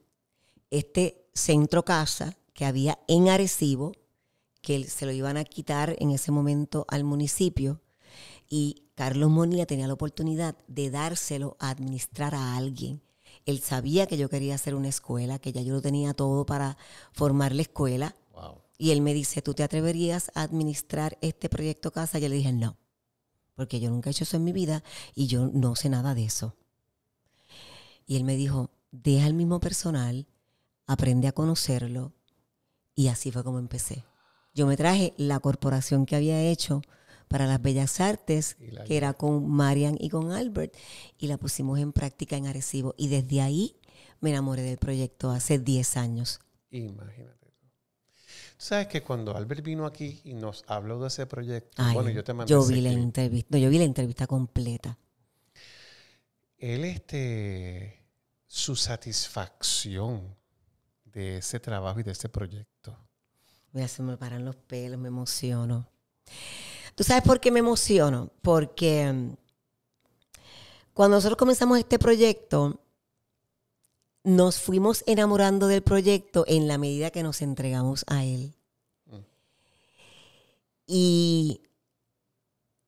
este centro casa que había en Arecibo, que se lo iban a quitar en ese momento al municipio, y Carlos Monía tenía la oportunidad de dárselo a administrar a alguien. Él sabía que yo quería hacer una escuela, que ya yo lo tenía todo para formar la escuela. Y él me dice, ¿tú te atreverías a administrar este proyecto casa? Yo le dije, no porque yo nunca he hecho eso en mi vida y yo no sé nada de eso. Y él me dijo, deja el mismo personal, aprende a conocerlo. Y así fue como empecé. Yo me traje la corporación que había hecho para las Bellas Artes, que era con Marian y con Albert, y la pusimos en práctica en Arecibo. Y desde ahí me enamoré del proyecto hace 10 años. Imagínate sabes que cuando Albert vino aquí y nos habló de ese proyecto, bueno, yo te mandé. Yo vi la entrevista, yo vi la entrevista completa. Él, este, su satisfacción de ese trabajo y de ese proyecto. Me me paran los pelos, me emociono. ¿Tú sabes por qué me emociono? Porque mm, cuando nosotros comenzamos este proyecto, nos fuimos enamorando del proyecto en la medida que nos entregamos a él. Y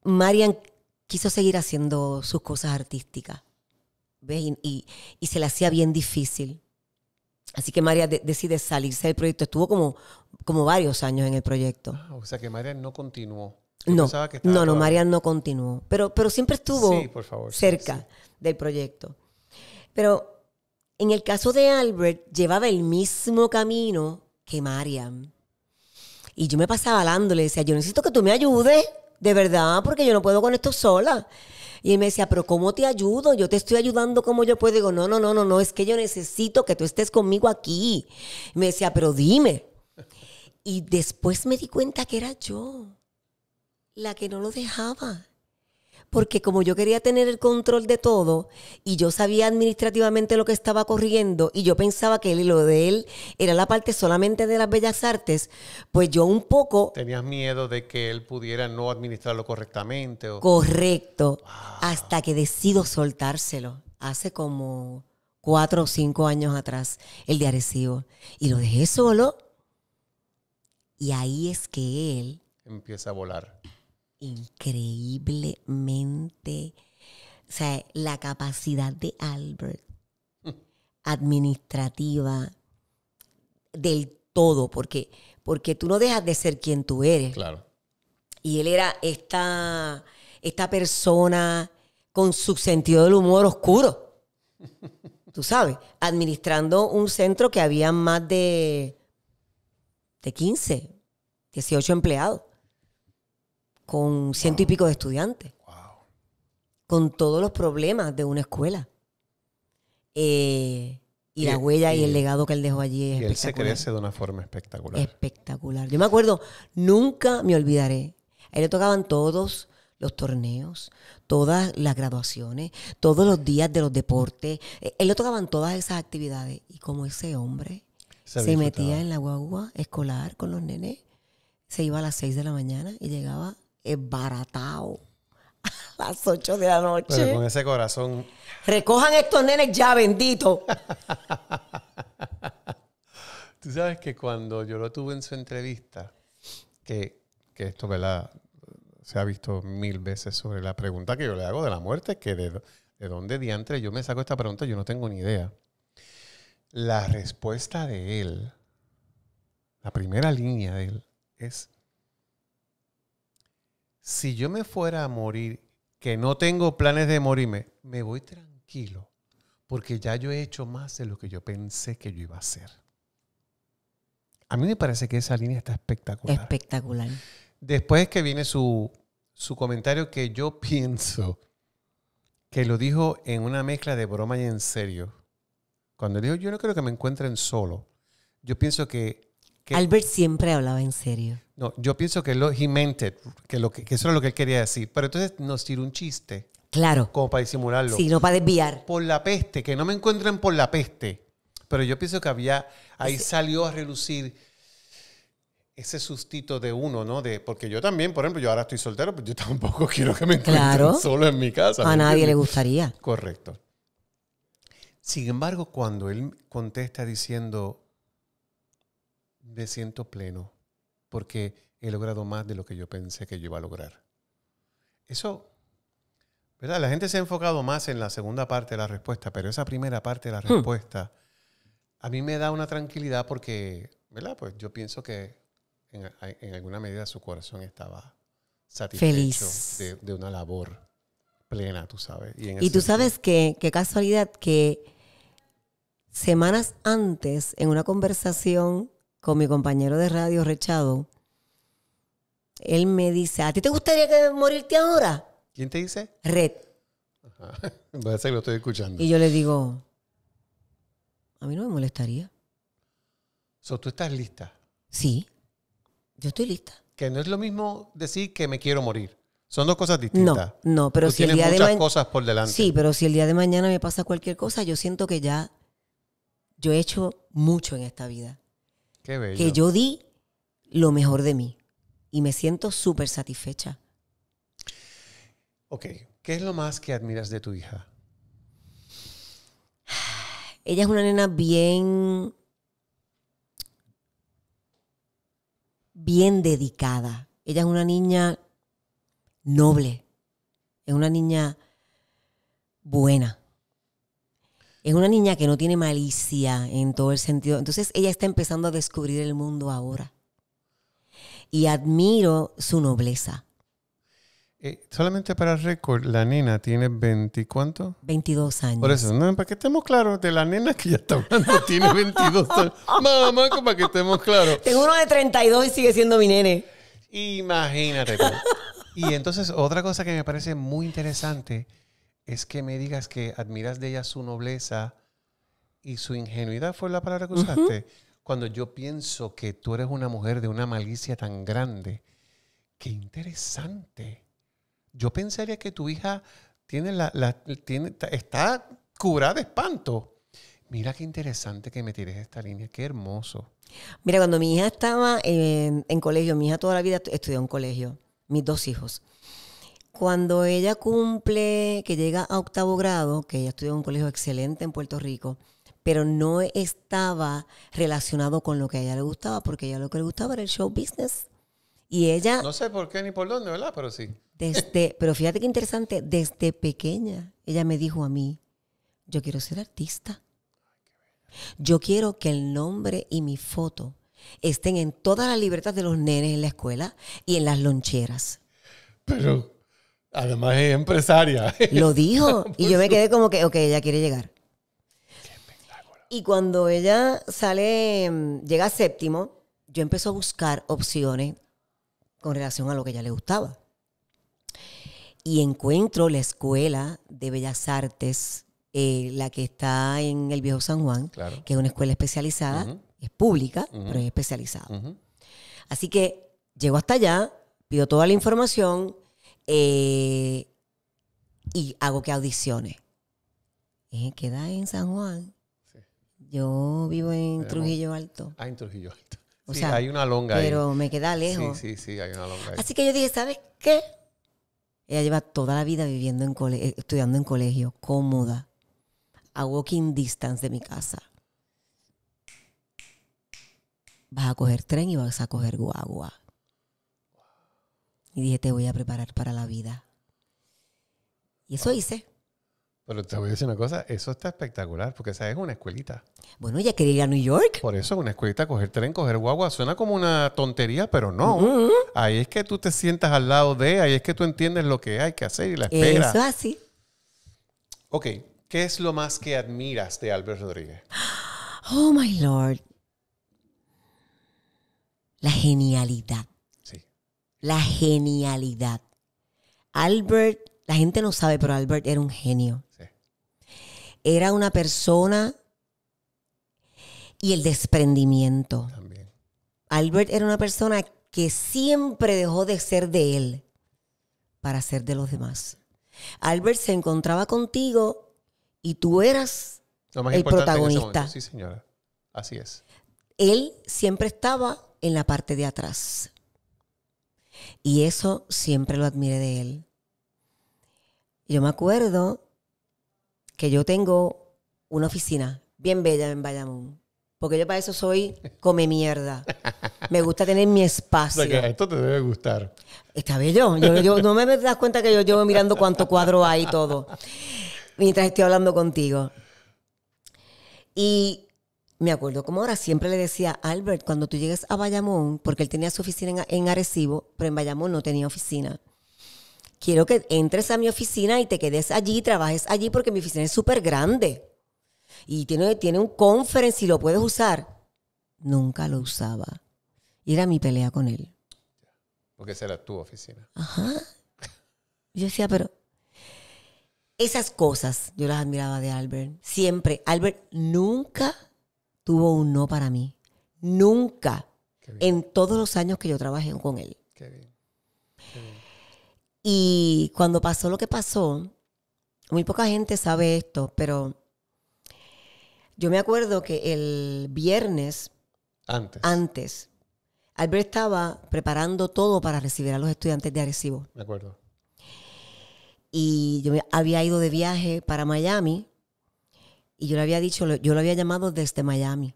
Marian quiso seguir haciendo sus cosas artísticas. ¿ves? Y, se le hacía bien difícil. Así que María decide salirse del proyecto. Estuvo como, como varios años en el proyecto. Ah, o sea que Marian no continuó. no, no, no, Marian no continuó. Pero, pero siempre estuvo cerca del proyecto. Pero en el caso de Albert, llevaba el mismo camino que Mariam. Y yo me pasaba hablando, le decía, yo necesito que tú me ayudes, de verdad, porque yo no puedo con esto sola. Y él me decía, pero ¿cómo te ayudo? Yo te estoy ayudando como yo puedo. digo, no, no, no, no, no, es que yo necesito que tú estés conmigo aquí. me decía, pero dime. Y después me di cuenta que era yo la que no lo dejaba porque como yo quería tener el control de todo y yo sabía administrativamente lo que estaba corriendo y yo pensaba que lo de él era la parte solamente de las bellas artes, pues yo un poco... Tenías miedo de que él pudiera no administrarlo correctamente. Correcto. Hasta que decido soltárselo. Hace como cuatro o cinco años atrás, el de Arecibo. Y lo dejé solo. Y ahí es que él... Empieza a volar increíblemente, o sea, la capacidad de Albert administrativa del todo, porque, porque tú no dejas de ser quien tú eres. Claro. Y él era esta, esta persona con su sentido del humor oscuro. tú sabes, administrando un centro que había más de, de 15, 18 empleados con ciento y pico de estudiantes, con todos los problemas de una escuela. Eh, y, la huella y, el legado que él dejó allí es espectacular. Él se crece de una forma espectacular. Espectacular. Yo me acuerdo, nunca me olvidaré. A él le tocaban todos los torneos, todas las graduaciones, todos los días de los deportes. Eh, él le tocaban todas esas actividades. Y como ese hombre se, metía en la guagua escolar con los nenes, se iba a las 6 de la mañana y llegaba es baratao a las 8 de la noche. Pero con ese corazón. Recojan estos nenes ya, bendito. Tú sabes que cuando yo lo tuve en su entrevista, que, esto, ¿verdad? Se ha visto mil veces sobre la pregunta que yo le hago de la muerte, que de, de dónde diantre yo me saco esta pregunta, yo no tengo ni idea. La respuesta de él, la primera línea de él, es si yo me fuera a morir, que no tengo planes de morirme, me voy tranquilo, porque ya yo he hecho más de lo que yo pensé que yo iba a hacer. A mí me parece que esa línea está espectacular. Espectacular. Después que viene su, su comentario que yo pienso que lo dijo en una mezcla de broma y en serio. Cuando dijo, yo no creo que me encuentren solo. Yo pienso que Albert siempre hablaba en serio. No, yo pienso que lo, he que, eso era lo que él quería decir. Pero entonces nos tiró un chiste. Claro. Como para disimularlo. Sí, no para desviar. Por la peste, que no me encuentren por la peste. Pero yo pienso que había, ahí salió a relucir ese sustito de uno, ¿no? De, porque yo también, por ejemplo, yo ahora estoy soltero, pero pues yo tampoco quiero que me encuentren solo en mi casa. A nadie le gustaría. Correcto. Sin embargo, cuando él contesta diciendo, me siento pleno porque he logrado más de lo que yo pensé que yo iba a lograr. Eso, ¿verdad? La gente se ha enfocado más en la segunda parte de la respuesta, pero esa primera parte de la hmm. respuesta a mí me da una tranquilidad porque, ¿verdad? Pues yo pienso que en, alguna medida su corazón estaba satisfecho De, una labor plena, tú sabes. Y, ¿Y tú sabes que, qué casualidad que semanas antes, en una conversación con mi compañero de radio, Rechado, él me dice, ¿a ti te gustaría que morirte ahora? ¿Quién te dice? Red. Ajá. Parece que lo estoy escuchando. Y yo le digo, a mí no me molestaría. So, ¿Tú estás lista? Sí, yo estoy lista. Que no es lo mismo decir que me quiero morir. Son dos cosas distintas. No, no, pero si el día de mañana... cosas por delante. Sí, pero si el día de mañana me pasa cualquier cosa, yo siento que ya yo he hecho mucho en esta vida que yo di lo mejor de mí y me siento súper satisfecha. Ok, ¿qué es lo más que admiras de tu hija? Ella es una nena bien, bien dedicada. Ella es una niña noble, es una niña buena. Es una niña que no tiene malicia en todo el sentido. Entonces ella está empezando a descubrir el mundo ahora. Y admiro su nobleza. Eh, solamente para récord, la nena tiene 20, ¿cuánto? 22 años. Por eso, para que estemos claros, de la nena que ya está hablando tiene 22 años. Mamá, para que estemos claros. Tengo uno de 32 y sigue siendo mi nene. Imagínate. Y entonces, otra cosa que me parece muy interesante es que me digas que admiras de ella su nobleza y su ingenuidad, fue la palabra que usaste. Cuando yo pienso que tú eres una mujer de una malicia tan grande, qué interesante. Yo pensaría que tu hija tiene la, la está curada de espanto. Mira qué interesante que me tires esta línea, qué hermoso. Mira, cuando mi hija estaba en, en colegio, mi hija toda la vida estudió en colegio, mis dos hijos. Cuando ella cumple, que llega a octavo grado, que ella estudió en un colegio excelente en Puerto Rico, pero no estaba relacionado con lo que a ella le gustaba, porque a ella lo que le gustaba era el show business. Y ella... No sé por qué ni por dónde, ¿verdad? Pero sí. pero fíjate qué interesante, desde pequeña ella me dijo a mí, yo quiero ser artista. Yo quiero que el nombre y mi foto estén en todas las libretas de los nenes en la escuela y en las loncheras. Pero Además es empresaria. Lo dijo. y yo me quedé como que, ok, ella quiere llegar. Y cuando ella sale, mm, llega a séptimo, yo empecé a buscar opciones con relación a lo que ella le gustaba. Y encuentro la escuela de Bellas Artes, eh, la que está en el Viejo San Juan, que es una escuela especializada, es pública, pero es especializada. Así que llego hasta allá, pido toda la información, eh, y hago que audiciones. Eh, queda en San Juan. Yo vivo en Trujillo Alto. Ah, en Trujillo Alto. O sea, hay una longa pero me queda lejos. Sí, sí, sí, hay una longa ahí. Así que yo dije, ¿sabes qué? Ella lleva toda la vida viviendo en colegio, eh, estudiando en colegio, cómoda, a walking distance de mi casa. Vas a coger tren y vas a coger guagua. Y dije, te voy a preparar para la vida. Y eso hice. Pero te voy a decir una cosa, eso está espectacular, porque esa es una escuelita. Bueno, ya quería ir a New York. Por eso, una escuelita, coger tren, coger guagua, suena como una tontería, pero no. Ahí es que tú te sientas al lado de, ahí es que tú entiendes lo que hay que hacer y la espera. Eso así. Ok, ¿qué es lo más que admiras de Albert Rodríguez? Oh, my Lord. La genialidad la genialidad. Albert, la gente no sabe, pero Albert era un genio. Era una persona y el desprendimiento. Albert era una persona que siempre dejó de ser de él para ser de los demás. Albert se encontraba contigo y tú eras el protagonista. Sí, señora. Así es. Él siempre estaba en la parte de atrás. Y eso siempre lo admiré de él. Yo me acuerdo que yo tengo una oficina bien bella en Bayamón. Porque yo para eso soy come mierda. Me gusta tener mi espacio. esto te debe gustar. Está bello. Yo, no me das cuenta que yo llevo mirando cuánto cuadro hay y todo. Mientras estoy hablando contigo. Y me acuerdo como ahora siempre le decía, Albert, cuando tú llegues a Bayamón, porque él tenía su oficina en, Arecibo, pero en Bayamón no tenía oficina. Quiero que entres a mi oficina y te quedes allí, trabajes allí, porque mi oficina es súper grande. Y tiene, tiene un conference y lo puedes usar. Nunca lo usaba. Y era mi pelea con él. Porque esa era tu oficina. Ajá. Yo decía, pero esas cosas yo las admiraba de Albert. Siempre. Albert nunca tuvo un no para mí. Nunca. En todos los años que yo trabajé con él. Y cuando pasó lo que pasó, muy poca gente sabe esto, pero yo me acuerdo que el viernes. Antes. Antes. Albert estaba preparando todo para recibir a los estudiantes de Arecibo. Me acuerdo. Y yo había ido de viaje para Miami y yo le había dicho, yo lo había llamado desde Miami.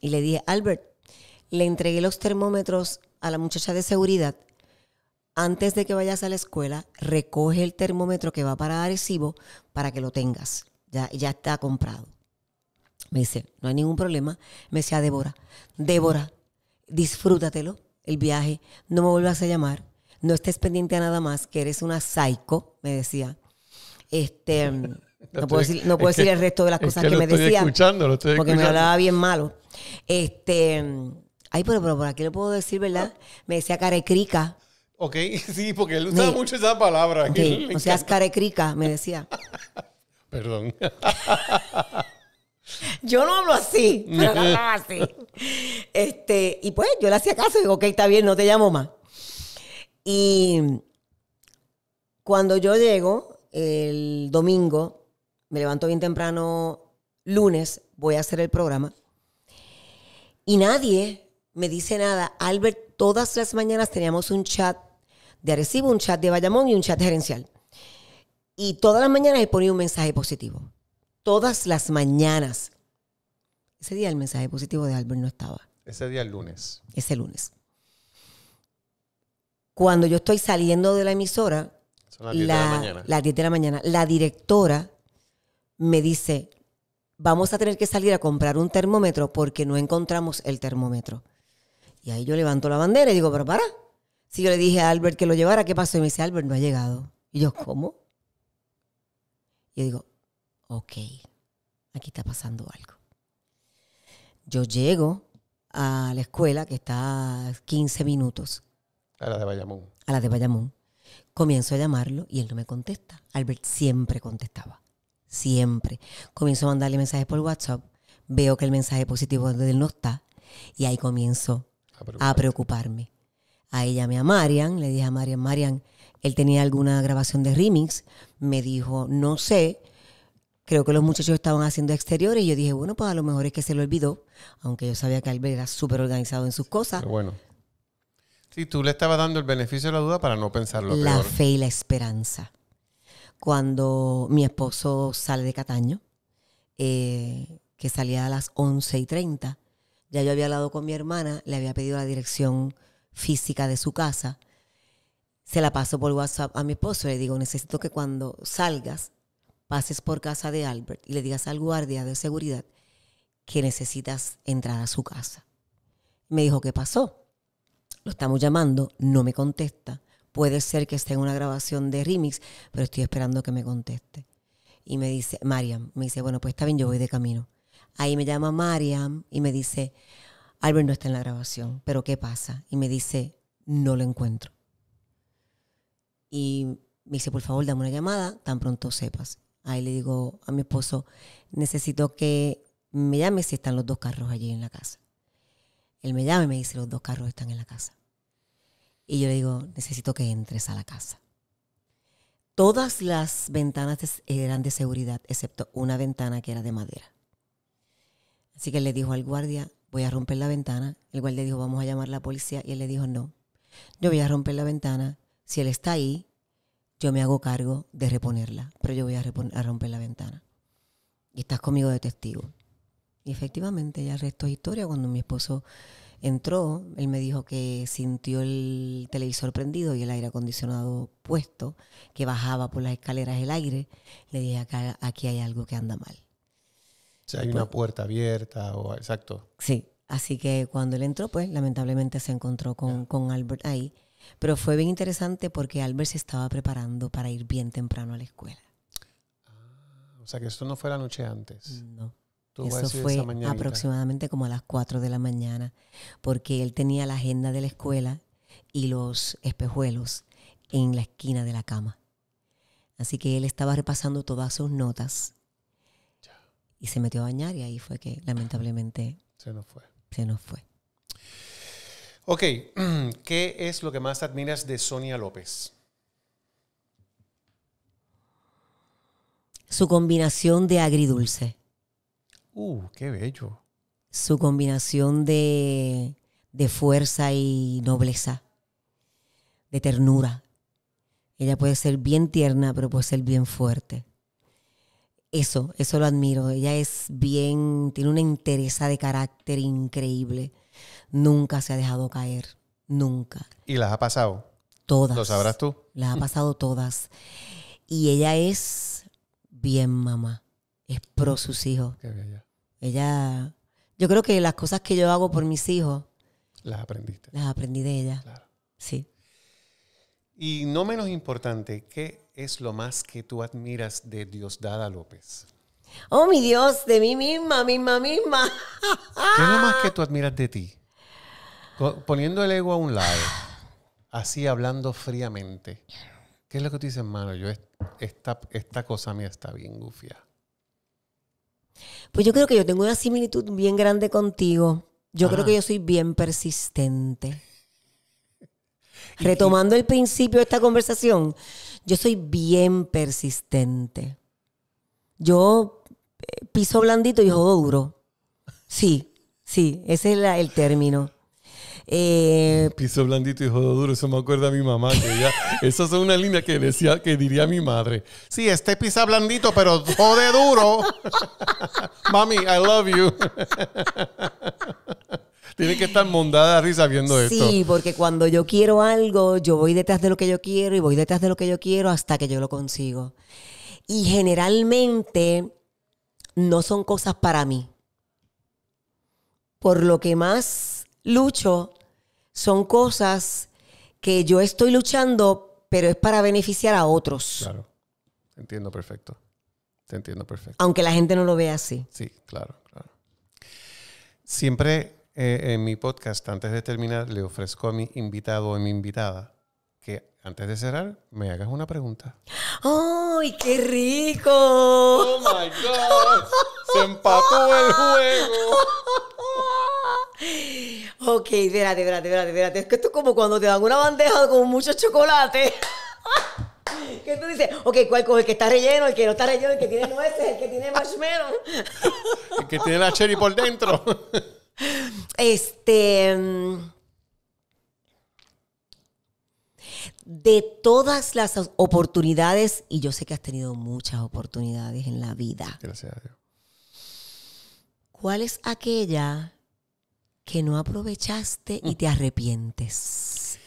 Y le dije, Albert, le entregué los termómetros a la muchacha de seguridad. Antes de que vayas a la escuela, recoge el termómetro que va para Arecibo para que lo tengas. Ya, ya está comprado. Me dice, no hay ningún problema. Me decía, Débora, Débora, disfrútatelo el viaje, no me vuelvas a llamar, no estés pendiente a nada más, que eres una psycho, me decía. Este, no puedo decir, no puedo decir el resto de las cosas que, que me estoy Escuchando, lo estoy porque me hablaba bien malo. Este, ay, pero, por aquí lo puedo decir, ¿verdad? Ah. Me decía carecrica. Ok, sí, porque él usaba mucho esa palabra. Okay. O sea, carecrica, me decía. Perdón. Yo no hablo así, pero no hablaba así. Este, y pues yo le hacía caso y digo, ok, está bien, no te llamo más. Y cuando yo llego el domingo, me levanto bien temprano lunes, voy a hacer el programa. Y nadie me dice nada. Albert, todas las mañanas teníamos un chat de Arecibo, un chat de Bayamón y un chat gerencial. Y todas las mañanas he ponía un mensaje positivo. Todas las mañanas. Ese día el mensaje positivo de Albert no estaba. Ese día el lunes. Ese lunes. Cuando yo estoy saliendo de la emisora, Son las 10 de la mañana. Las 10 de la mañana, la directora me dice, vamos a tener que salir a comprar un termómetro porque no encontramos el termómetro. Y ahí yo levanto la bandera y digo, pero para. Si yo le dije a Albert que lo llevara, ¿qué pasó? Y me dice, Albert no ha llegado. Y yo, ¿cómo? Y yo digo, ok, aquí está pasando algo. Yo llego a la escuela que está a 15 minutos. A la de Bayamón. A la de Bayamón. Comienzo a llamarlo y él no me contesta. Albert siempre contestaba siempre. Comienzo a mandarle mensajes por WhatsApp, veo que el mensaje positivo de él no está y ahí comienzo a, preocuparme. A ella me a Marian, le dije a Marian, Marian, él tenía alguna grabación de remix, me dijo, no sé, creo que los muchachos estaban haciendo exteriores y yo dije, bueno, pues a lo mejor es que se lo olvidó, aunque yo sabía que Albert era súper organizado en sus cosas. bueno. si tú le estabas dando el beneficio de la duda para no pensarlo. La fe y la esperanza cuando mi esposo sale de Cataño, eh, que salía a las 11 y 30. Ya yo había hablado con mi hermana, le había pedido la dirección física de su casa. Se la paso por WhatsApp a mi esposo y le digo, necesito que cuando salgas, pases por casa de Albert y le digas al guardia de seguridad que necesitas entrar a su casa. Me dijo, ¿qué pasó? Lo estamos llamando, no me contesta puede ser que esté en una grabación de remix, pero estoy esperando que me conteste. Y me dice, Mariam, me dice, bueno, pues está bien, yo voy de camino. Ahí me llama Mariam y me dice, Albert no está en la grabación, pero ¿qué pasa? Y me dice, no lo encuentro. Y me dice, por favor, dame una llamada, tan pronto sepas. Ahí le digo a mi esposo, necesito que me llame si están los dos carros allí en la casa. Él me llama y me dice, los dos carros están en la casa. Y yo le digo, necesito que entres a la casa. Todas las ventanas eran de seguridad, excepto una ventana que era de madera. Así que le dijo al guardia, voy a romper la ventana. El guardia dijo, vamos a llamar a la policía. Y él le dijo, no, yo voy a romper la ventana. Si él está ahí, yo me hago cargo de reponerla, pero yo voy a, a romper la ventana. Y estás conmigo de testigo. Y efectivamente, ya el resto es historia. Cuando mi esposo entró, él me dijo que sintió el televisor prendido y el aire acondicionado puesto, que bajaba por las escaleras el aire. Le dije, aquí hay algo que anda mal. O hay una puerta abierta o exacto. Sí, así que cuando él entró, pues lamentablemente se encontró con, con Albert ahí. Pero fue bien interesante porque Albert se estaba preparando para ir bien temprano a la escuela. Ah, o sea, que esto no fue la noche antes. No. Eso fue aproximadamente como a las 4 de la mañana, porque él tenía la agenda de la escuela y los espejuelos en la esquina de la cama. Así que él estaba repasando todas sus notas y se metió a bañar y ahí fue que lamentablemente se nos fue. Se nos fue. Ok, ¿qué es lo que más admiras de Sonia López? Su combinación de agridulce. Uh, qué bello. Su combinación de, fuerza y nobleza, de ternura. Ella puede ser bien tierna, pero puede ser bien fuerte. Eso, eso lo admiro. Ella es bien, tiene una interesa de carácter increíble. Nunca se ha dejado caer, nunca. ¿Y las ha pasado? Todas. ¿Lo sabrás tú? Las ha pasado todas. Y ella es bien mamá, es pro mm. sus hijos. Qué bella. Ella, yo creo que las cosas que yo hago por mis hijos. Las aprendiste. Las aprendí de ella. Claro. Sí. Y no menos importante, ¿qué es lo más que tú admiras de Diosdada López? Oh, mi Dios, de mí misma, misma, misma. ¿Qué es lo más que tú admiras de ti? Poniendo el ego a un lado, así hablando fríamente, ¿qué es lo que tú dices, hermano? Yo, esta, esta cosa mía está bien gufiada pues yo creo que yo tengo una similitud bien grande contigo. Yo creo que yo soy bien persistente. Retomando el principio de esta conversación, yo soy bien persistente. Yo eh, piso blandito y hijo duro. Sí, sí, ese es el término. Eh, piso blandito y jodo duro, eso me acuerda a mi mamá, que esa es una línea que decía, que diría mi madre. Sí, este pisa blandito, pero jode duro. Mami, I love you. Tiene que estar mondada de risa viendo esto. Sí, porque cuando yo quiero algo, yo voy detrás de lo que yo quiero y voy detrás de lo que yo quiero hasta que yo lo consigo. Y generalmente no son cosas para mí. Por lo que más lucho son cosas que yo estoy luchando, pero es para beneficiar a otros. Claro. Entiendo perfecto. Te entiendo perfecto. Aunque la gente no lo vea así. Sí, claro, claro. Siempre eh, en mi podcast, antes de terminar, le ofrezco a mi invitado o a mi invitada que antes de cerrar me hagas una pregunta. ¡Ay, qué rico! ¡Oh, my God! Se empató el juego. Ok, espérate, espérate, espérate, espérate. Es que esto es como cuando te dan una bandeja con mucho chocolate. que tú dices, ok, ¿cuál coge? El que está relleno, el que no está relleno, el que tiene nueces, el que tiene marshmallow. el que tiene la cherry por dentro. este. Mm, de todas las oportunidades, y yo sé que has tenido muchas oportunidades en la vida. Gracias a Dios. ¿Cuál es aquella que no aprovechaste y te arrepientes?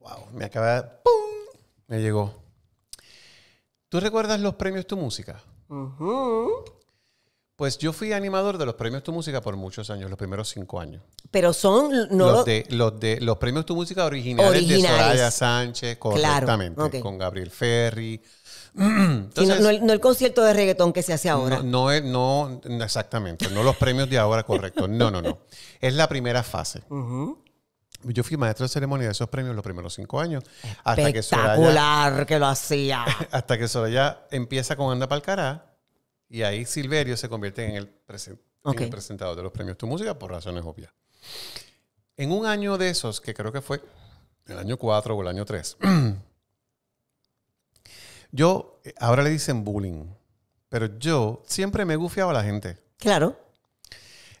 Wow, me acaba de... ¡Pum! Me llegó. ¿Tú recuerdas los premios Tu Música? Uh pues yo fui animador de los premios Tu Música por muchos años, los primeros cinco años. Pero son los, de, los de los premios Tu Música originales, de Soraya Sánchez, correctamente, con Gabriel Ferry. Entonces, no, no, el, concierto de reggaetón que se hace ahora. No, no, no, exactamente, no los premios de ahora, correcto. No, no, no. Es la primera fase. Yo fui maestro de ceremonia de esos premios los primeros cinco años. hasta que, Soraya, que lo hacía. Hasta que Soraya empieza con Anda Palcará y ahí Silverio se convierte en el, presentador de los premios Tu Música por razones obvias. En un año de esos, que creo que fue el año 4 o el año 3, yo, eh, ahora le dicen bullying, pero yo siempre me gufiaba a la gente. Claro.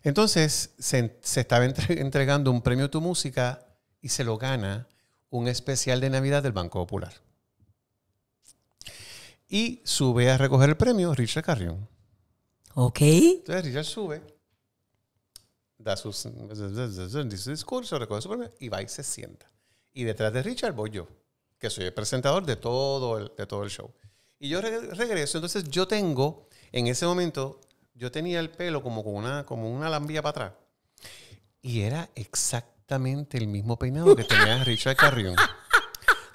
Entonces, se, estaba entregando un premio Tu Música y se lo gana un especial de Navidad del Banco Popular y sube a recoger el premio Richard Carrión. Ok. Entonces Richard sube, da su, discurso, recoge su premio y va y se sienta. Y detrás de Richard voy yo, que soy el presentador de todo el, de todo el show. Y yo regreso, entonces yo tengo, en ese momento, yo tenía el pelo como con una, como una para atrás. Y era exactamente el mismo peinado que tenía Richard Carrión.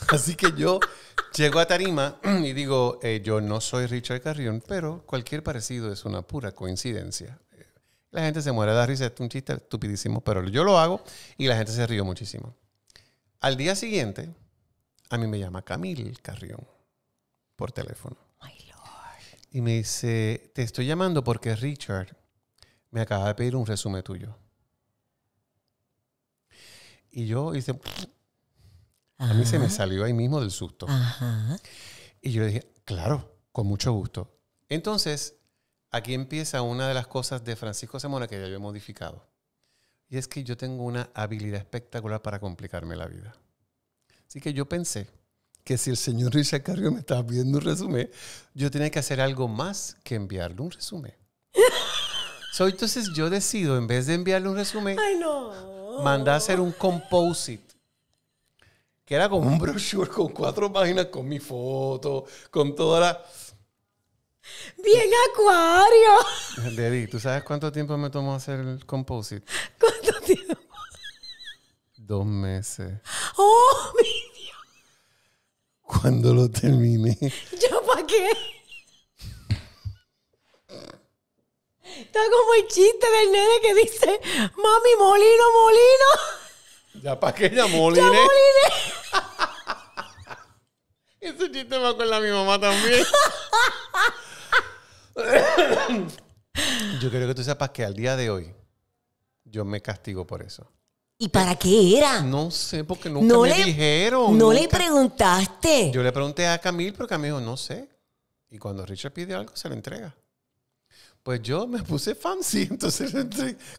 Así que yo Llego a Tarima y digo, eh, yo no soy Richard Carrión, pero cualquier parecido es una pura coincidencia. Eh, la gente se muere de risa, es un chiste estupidísimo, pero yo lo hago y la gente se rió muchísimo. Al día siguiente, a mí me llama Camil Carrión por teléfono. My Lord. Y me dice, te estoy llamando porque Richard me acaba de pedir un resumen tuyo. Y yo hice a mí se me salió ahí mismo del susto. Y yo le dije, claro, con mucho gusto. Entonces, aquí empieza una de las cosas de Francisco Semona que ya yo he modificado. Y es que yo tengo una habilidad espectacular para complicarme la vida. Así que yo pensé que si el señor Richard Carrió me estaba viendo un resumen, yo tenía que hacer algo más que enviarle un resumen. entonces yo decido, en vez de enviarle un resumen, mandar a hacer un composite que era como un brochure con cuatro páginas con mi foto, con toda la... Bien acuario. Debbie, ¿tú sabes cuánto tiempo me tomó hacer el composite? ¿Cuánto tiempo? Dos meses. ¡Oh, mi Dios! Cuando lo terminé. ¿Ya para qué? Está como el chiste del nene que dice, mami, molino, molino. Ya para qué ya moliné. Ya ese chiste va con a mi mamá también. yo quiero que tú sepas que al día de hoy yo me castigo por eso. ¿Y para qué era? No sé, porque nunca me dijeron. No le preguntaste. Yo le pregunté a Camil, pero Camil dijo, no sé. Y cuando Richard pide algo, se le entrega. Pues yo me puse fancy, entonces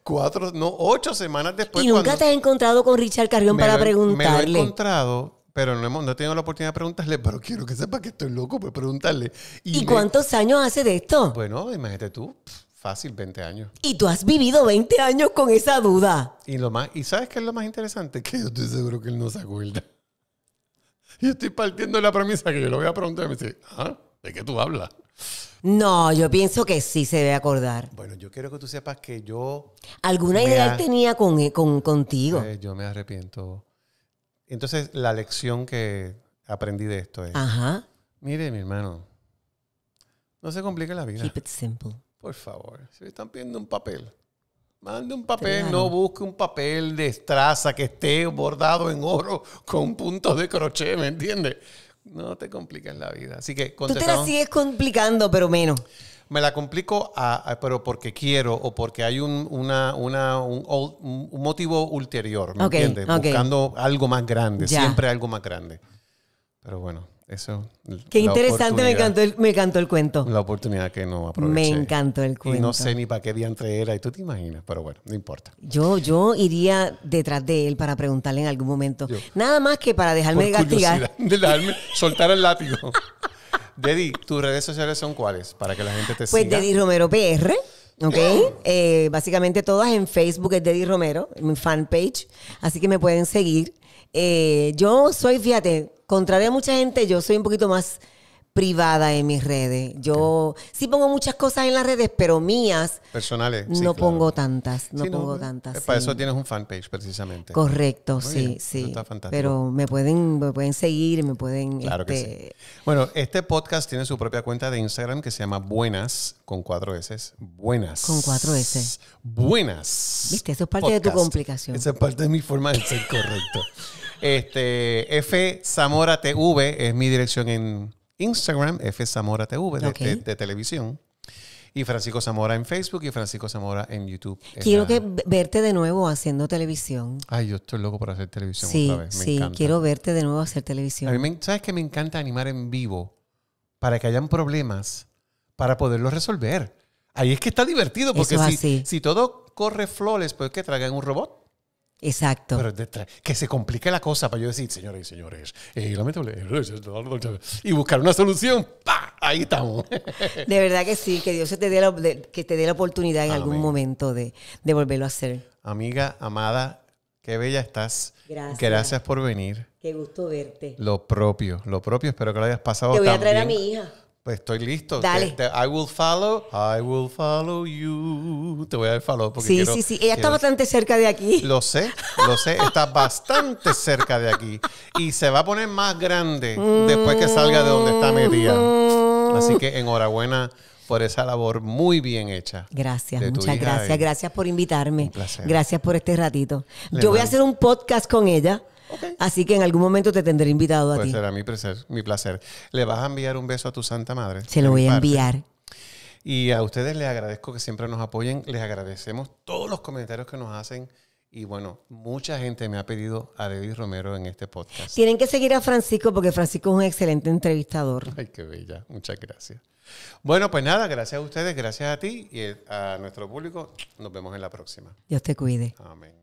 cuatro, no, ocho semanas después. ¿Y nunca te has encontrado con Richard Carrión para preguntarle? Me lo he encontrado pero no, hemos, he tenido la oportunidad de preguntarle, pero quiero que sepa que estoy loco por preguntarle. ¿Y, cuántos años hace de esto? Bueno, imagínate tú, fácil, 20 años. Y tú has vivido 20 años con esa duda. Y, lo más, y ¿sabes qué es lo más interesante? Que yo estoy seguro que él no se acuerda. Yo estoy partiendo de la premisa que yo lo voy a preguntar y me dice, ah, ¿de qué tú hablas? No, yo pienso que sí se debe acordar. Bueno, yo quiero que tú sepas que yo... Alguna idea tenía con, eh, con, contigo. Eh, yo me arrepiento entonces, la lección que aprendí de esto es, mire, mi hermano, no se complique la vida. Keep it simple. Por favor, si me están pidiendo un papel, mande un papel, no busque un papel de estraza que esté bordado en oro con puntos de crochet, ¿me entiendes? No te compliques la vida. Así que Tú te la sigues complicando, pero menos me la complico, pero porque quiero o porque hay un, una, un, motivo ulterior, ¿me entiendes? Buscando algo más grande, siempre algo más grande. Pero bueno, eso. Qué interesante, me encantó, el, me encantó el cuento. La oportunidad que no aproveché. Me encantó el cuento. Y no sé ni para qué día entre era, y tú te imaginas, pero bueno, no importa. Yo, yo iría detrás de él para preguntarle en algún momento. Nada más que para dejarme Por de Dejarme soltar el látigo. Dedi, ¿tus redes sociales son cuáles? Para que la gente te pues siga. Pues Dedi Romero PR. ¿Ok? Eh. Eh, básicamente todas en Facebook es Deddy Romero, mi fanpage. Así que me pueden seguir. Eh, yo soy, fíjate, contrario a mucha gente, yo soy un poquito más privada en mis redes. Yo sí pongo muchas cosas en las redes, pero mías. Personales. no pongo tantas, no pongo eh, tantas. Para eso tienes un fanpage, precisamente. Correcto, sí, sí. Pero me pueden, me pueden seguir, me pueden. Claro que este, sí. Bueno, este podcast tiene su propia cuenta de Instagram que se llama Buenas, con cuatro S. Buenas. Con cuatro S. Buenas. Viste, eso es parte de tu complicación. Esa es parte de mi forma de ser correcto. este, F Zamora TV es mi dirección en Instagram, F Zamora TV de, televisión. Y Francisco Zamora en Facebook y Francisco Zamora en YouTube. Quiero que verte de nuevo haciendo televisión. Ay, yo estoy loco por hacer televisión sí, vez. sí, quiero verte de nuevo hacer televisión. A mí sabes que me encanta animar en vivo para que hayan problemas para poderlos resolver. Ahí es que está divertido porque si, si todo corre flores, pues que traigan un robot. Exacto. Pero que se complique la cosa para yo decir, señores y señores, eh, eh, eh, y buscar una solución, Ahí estamos. De verdad que sí, que Dios te dé la, que te dé la oportunidad en algún momento de, de volverlo a hacer. Amiga, amada, qué bella estás. Gracias. por venir. Qué gusto verte. Lo propio, lo propio. Espero que lo hayas pasado. Te voy a traer a mi hija. Pues estoy listo. Dale. I will follow, I will follow you. Te voy a dar follow porque Sí, quiero, sí, sí. Ella está bastante cerca de aquí. Lo sé, lo sé. Está bastante cerca de aquí. Y se va a poner más grande después que salga de donde está media, mm. Así que enhorabuena por esa labor muy bien hecha. Gracias, muchas gracias. Gracias por invitarme. Gracias por este ratito. Yo voy a hacer un podcast con ella. Así que en algún momento te tendré invitado a pues Será mi placer, mi placer. ¿Le vas a enviar un beso a tu Santa Madre? Se lo voy a enviar. Y a ustedes les agradezco que siempre nos apoyen. Les agradecemos todos los comentarios que nos hacen. Y bueno, mucha gente me ha pedido a David Romero en este podcast. Tienen que seguir a Francisco porque Francisco es un excelente entrevistador. Ay, qué bella. Muchas gracias. Bueno, pues nada, gracias a ustedes, gracias a ti y a nuestro público. Nos vemos en la próxima. Dios te cuide. Amén.